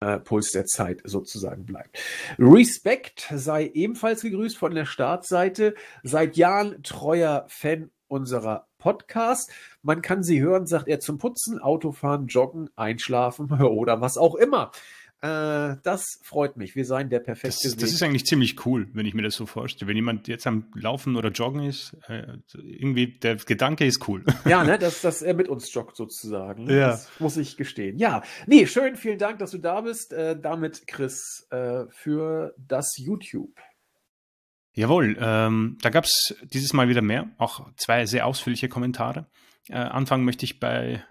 äh, Puls der Zeit sozusagen bleibt. Respect sei ebenfalls gegrüßt von der Startseite. Seit Jahren treuer Fan unserer Podcast. Man kann sie hören, sagt er, zum Putzen, Autofahren, Joggen, Einschlafen oder was auch immer. Äh, das freut mich. Wir seien der perfekte das, Weg. Das ist eigentlich ziemlich cool, wenn ich mir das so vorstelle. Wenn jemand jetzt am Laufen oder Joggen ist, äh, irgendwie der Gedanke ist cool. Ja, ne, dass, dass er mit uns joggt sozusagen. Ja. Das muss ich gestehen. Ja, nee, schön, vielen Dank, dass du da bist. Äh, damit, Chris, äh, für das YouTube. Jawohl, ähm, da gab es dieses Mal wieder mehr, auch zwei sehr ausführliche Kommentare. Äh, anfangen möchte ich bei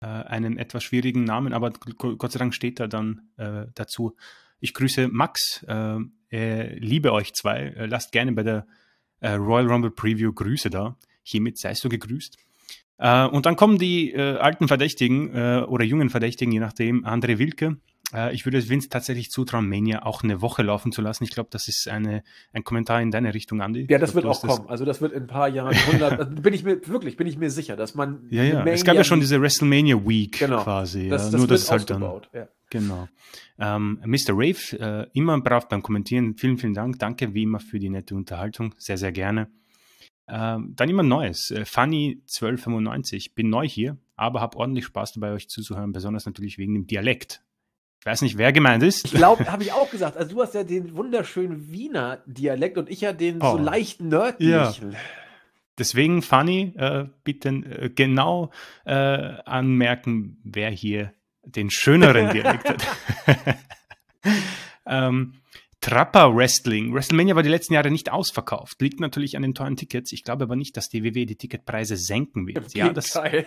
äh, einen etwas schwierigen Namen, aber Gott sei Dank steht er dann äh, dazu. Ich grüße Max, äh, liebe euch zwei. Äh, lasst gerne bei der äh, Royal Rumble Preview Grüße da. Hiermit seist du gegrüßt. Äh, und dann kommen die alten Verdächtigen oder jungen Verdächtigen, je nachdem, André Wilke, äh, ich würde es Vince tatsächlich zutrauen, Mania auch eine Woche laufen zu lassen. Ich glaube, das ist eine, ein Kommentar in deine Richtung, Andy. Ja, das glaub, wird auch kommen. Das also das wird in ein paar Jahren 100, bin ich mir, wirklich, bin ich mir sicher, dass man. Ja, ja. Mania es gab ja schon diese WrestleMania Week genau. quasi. Das, ja. das Nur, das es halt dann. Ja. Genau. Ähm, Mr. Rave, äh, immer brav beim Kommentieren. Vielen, vielen Dank. Danke wie immer für die nette Unterhaltung. Sehr, sehr gerne. Ähm, dann immer Neues. Äh, Funny1295. Bin neu hier, aber habe ordentlich Spaß dabei, euch zuzuhören. Besonders natürlich wegen dem Dialekt ich weiß nicht, wer gemeint ist. Ich glaube, habe ich auch gesagt. Also du hast ja den wunderschönen Wiener Dialekt und ich ja den oh. so leicht nördlichen. Ja. Deswegen, Fanny, äh, bitte äh, genau äh, anmerken, wer hier den schöneren Dialekt hat. ähm, Trapper Wrestling. WrestleMania war die letzten Jahre nicht ausverkauft. Liegt natürlich an den teuren Tickets. Ich glaube aber nicht, dass die WWE die Ticketpreise senken wird. Ja, das, geil.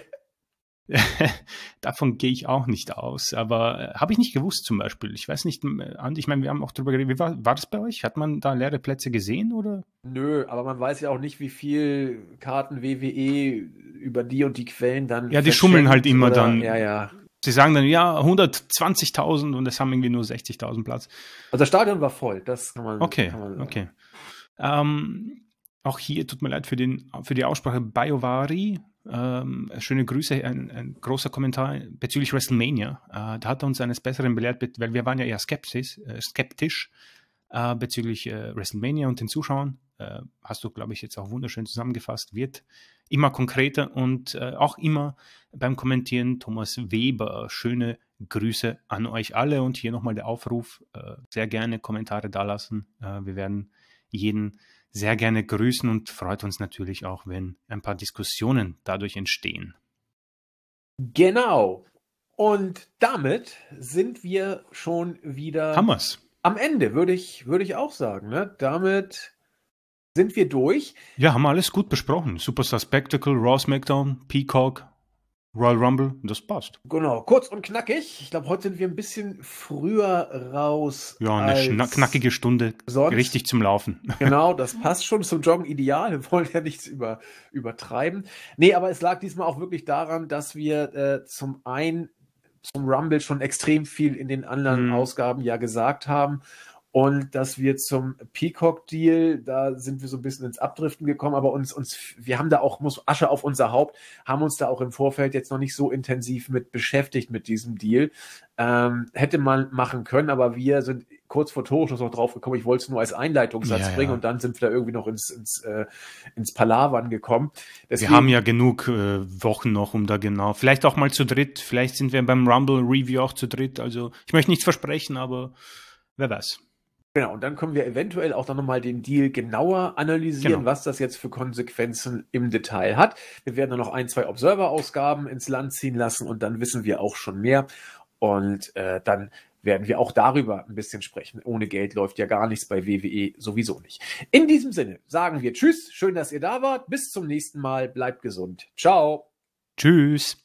Davon gehe ich auch nicht aus, aber äh, habe ich nicht gewusst zum Beispiel. Ich weiß nicht, äh, Andi, ich meine, wir haben auch darüber geredet. Wie war, war das bei euch? Hat man da leere Plätze gesehen oder? Nö, aber man weiß ja auch nicht, wie viel Karten WWE über die und die Quellen dann. Ja, die schummeln halt immer oder, dann. Ja, ja. Sie sagen dann, ja, 120.000 und es haben irgendwie nur 60.000 Platz. Also das Stadion war voll, das kann man. Okay, kann man okay. Ähm, auch hier tut mir leid für, den, für die Aussprache Biovari. Ähm, schöne Grüße, ein, ein, großer Kommentar bezüglich WrestleMania. Äh, da hat er uns eines Besseren belehrt, weil wir waren ja eher skeptisch, äh, skeptisch äh, bezüglich äh, WrestleMania und den Zuschauern. Äh, hast du, glaube ich, jetzt auch wunderschön zusammengefasst. Wird immer konkreter und äh, auch immer beim Kommentieren Thomas Weber. Schöne Grüße an euch alle und hier nochmal der Aufruf. sehr gerne Kommentare dalassen. wir werden jeden sehr gerne grüßen und freut uns natürlich auch, wenn ein paar Diskussionen dadurch entstehen. Genau. Und damit sind wir schon wieder Hammers. am Ende, würde ich, würde ich auch sagen. Ne? Damit sind wir durch. Ja, haben wir alles gut besprochen. Superstar Spectacle, Raw SmackDown, Peacock, Royal Rumble, das passt. Genau, kurz und knackig. Ich glaube, heute sind wir ein bisschen früher raus. Ja, eine knackige Stunde sonst. richtig zum Laufen. Genau, das passt schon zum Joggen ideal. Wir wollen ja nichts über, übertreiben. Nee, aber es lag diesmal auch wirklich daran, dass wir äh, zum einen zum Rumble schon extrem viel in den anderen mhm. Ausgaben ja gesagt haben und dass wir zum Peacock-Deal, da sind wir so ein bisschen ins Abdriften gekommen, aber uns, uns, wir haben da auch, muss Asche auf unser Haupt, haben uns da auch im Vorfeld jetzt noch nicht so intensiv mit beschäftigt mit diesem Deal. Ähm, hätte man machen können, aber wir sind kurz vor Torschuss noch drauf gekommen. Ich wollte es nur als Einleitungssatz ja, bringen und dann sind wir da irgendwie noch ins, ins, äh, ins Palavern gekommen. Deswegen, wir haben ja genug äh, Wochen noch, um da genau, vielleicht auch mal zu dritt, vielleicht sind wir beim Rumble-Review auch zu dritt. Also ich möchte nichts versprechen, aber wer weiß. Genau, und dann können wir eventuell auch dann nochmal den Deal genauer analysieren, genau. was das jetzt für Konsequenzen im Detail hat. Wir werden dann noch ein, zwei Observer-Ausgaben ins Land ziehen lassen und dann wissen wir auch schon mehr. Und äh, dann werden wir auch darüber ein bisschen sprechen. Ohne Geld läuft ja gar nichts bei WWE sowieso nicht. In diesem Sinne sagen wir Tschüss, schön, dass ihr da wart. Bis zum nächsten Mal, bleibt gesund. Ciao. Tschüss.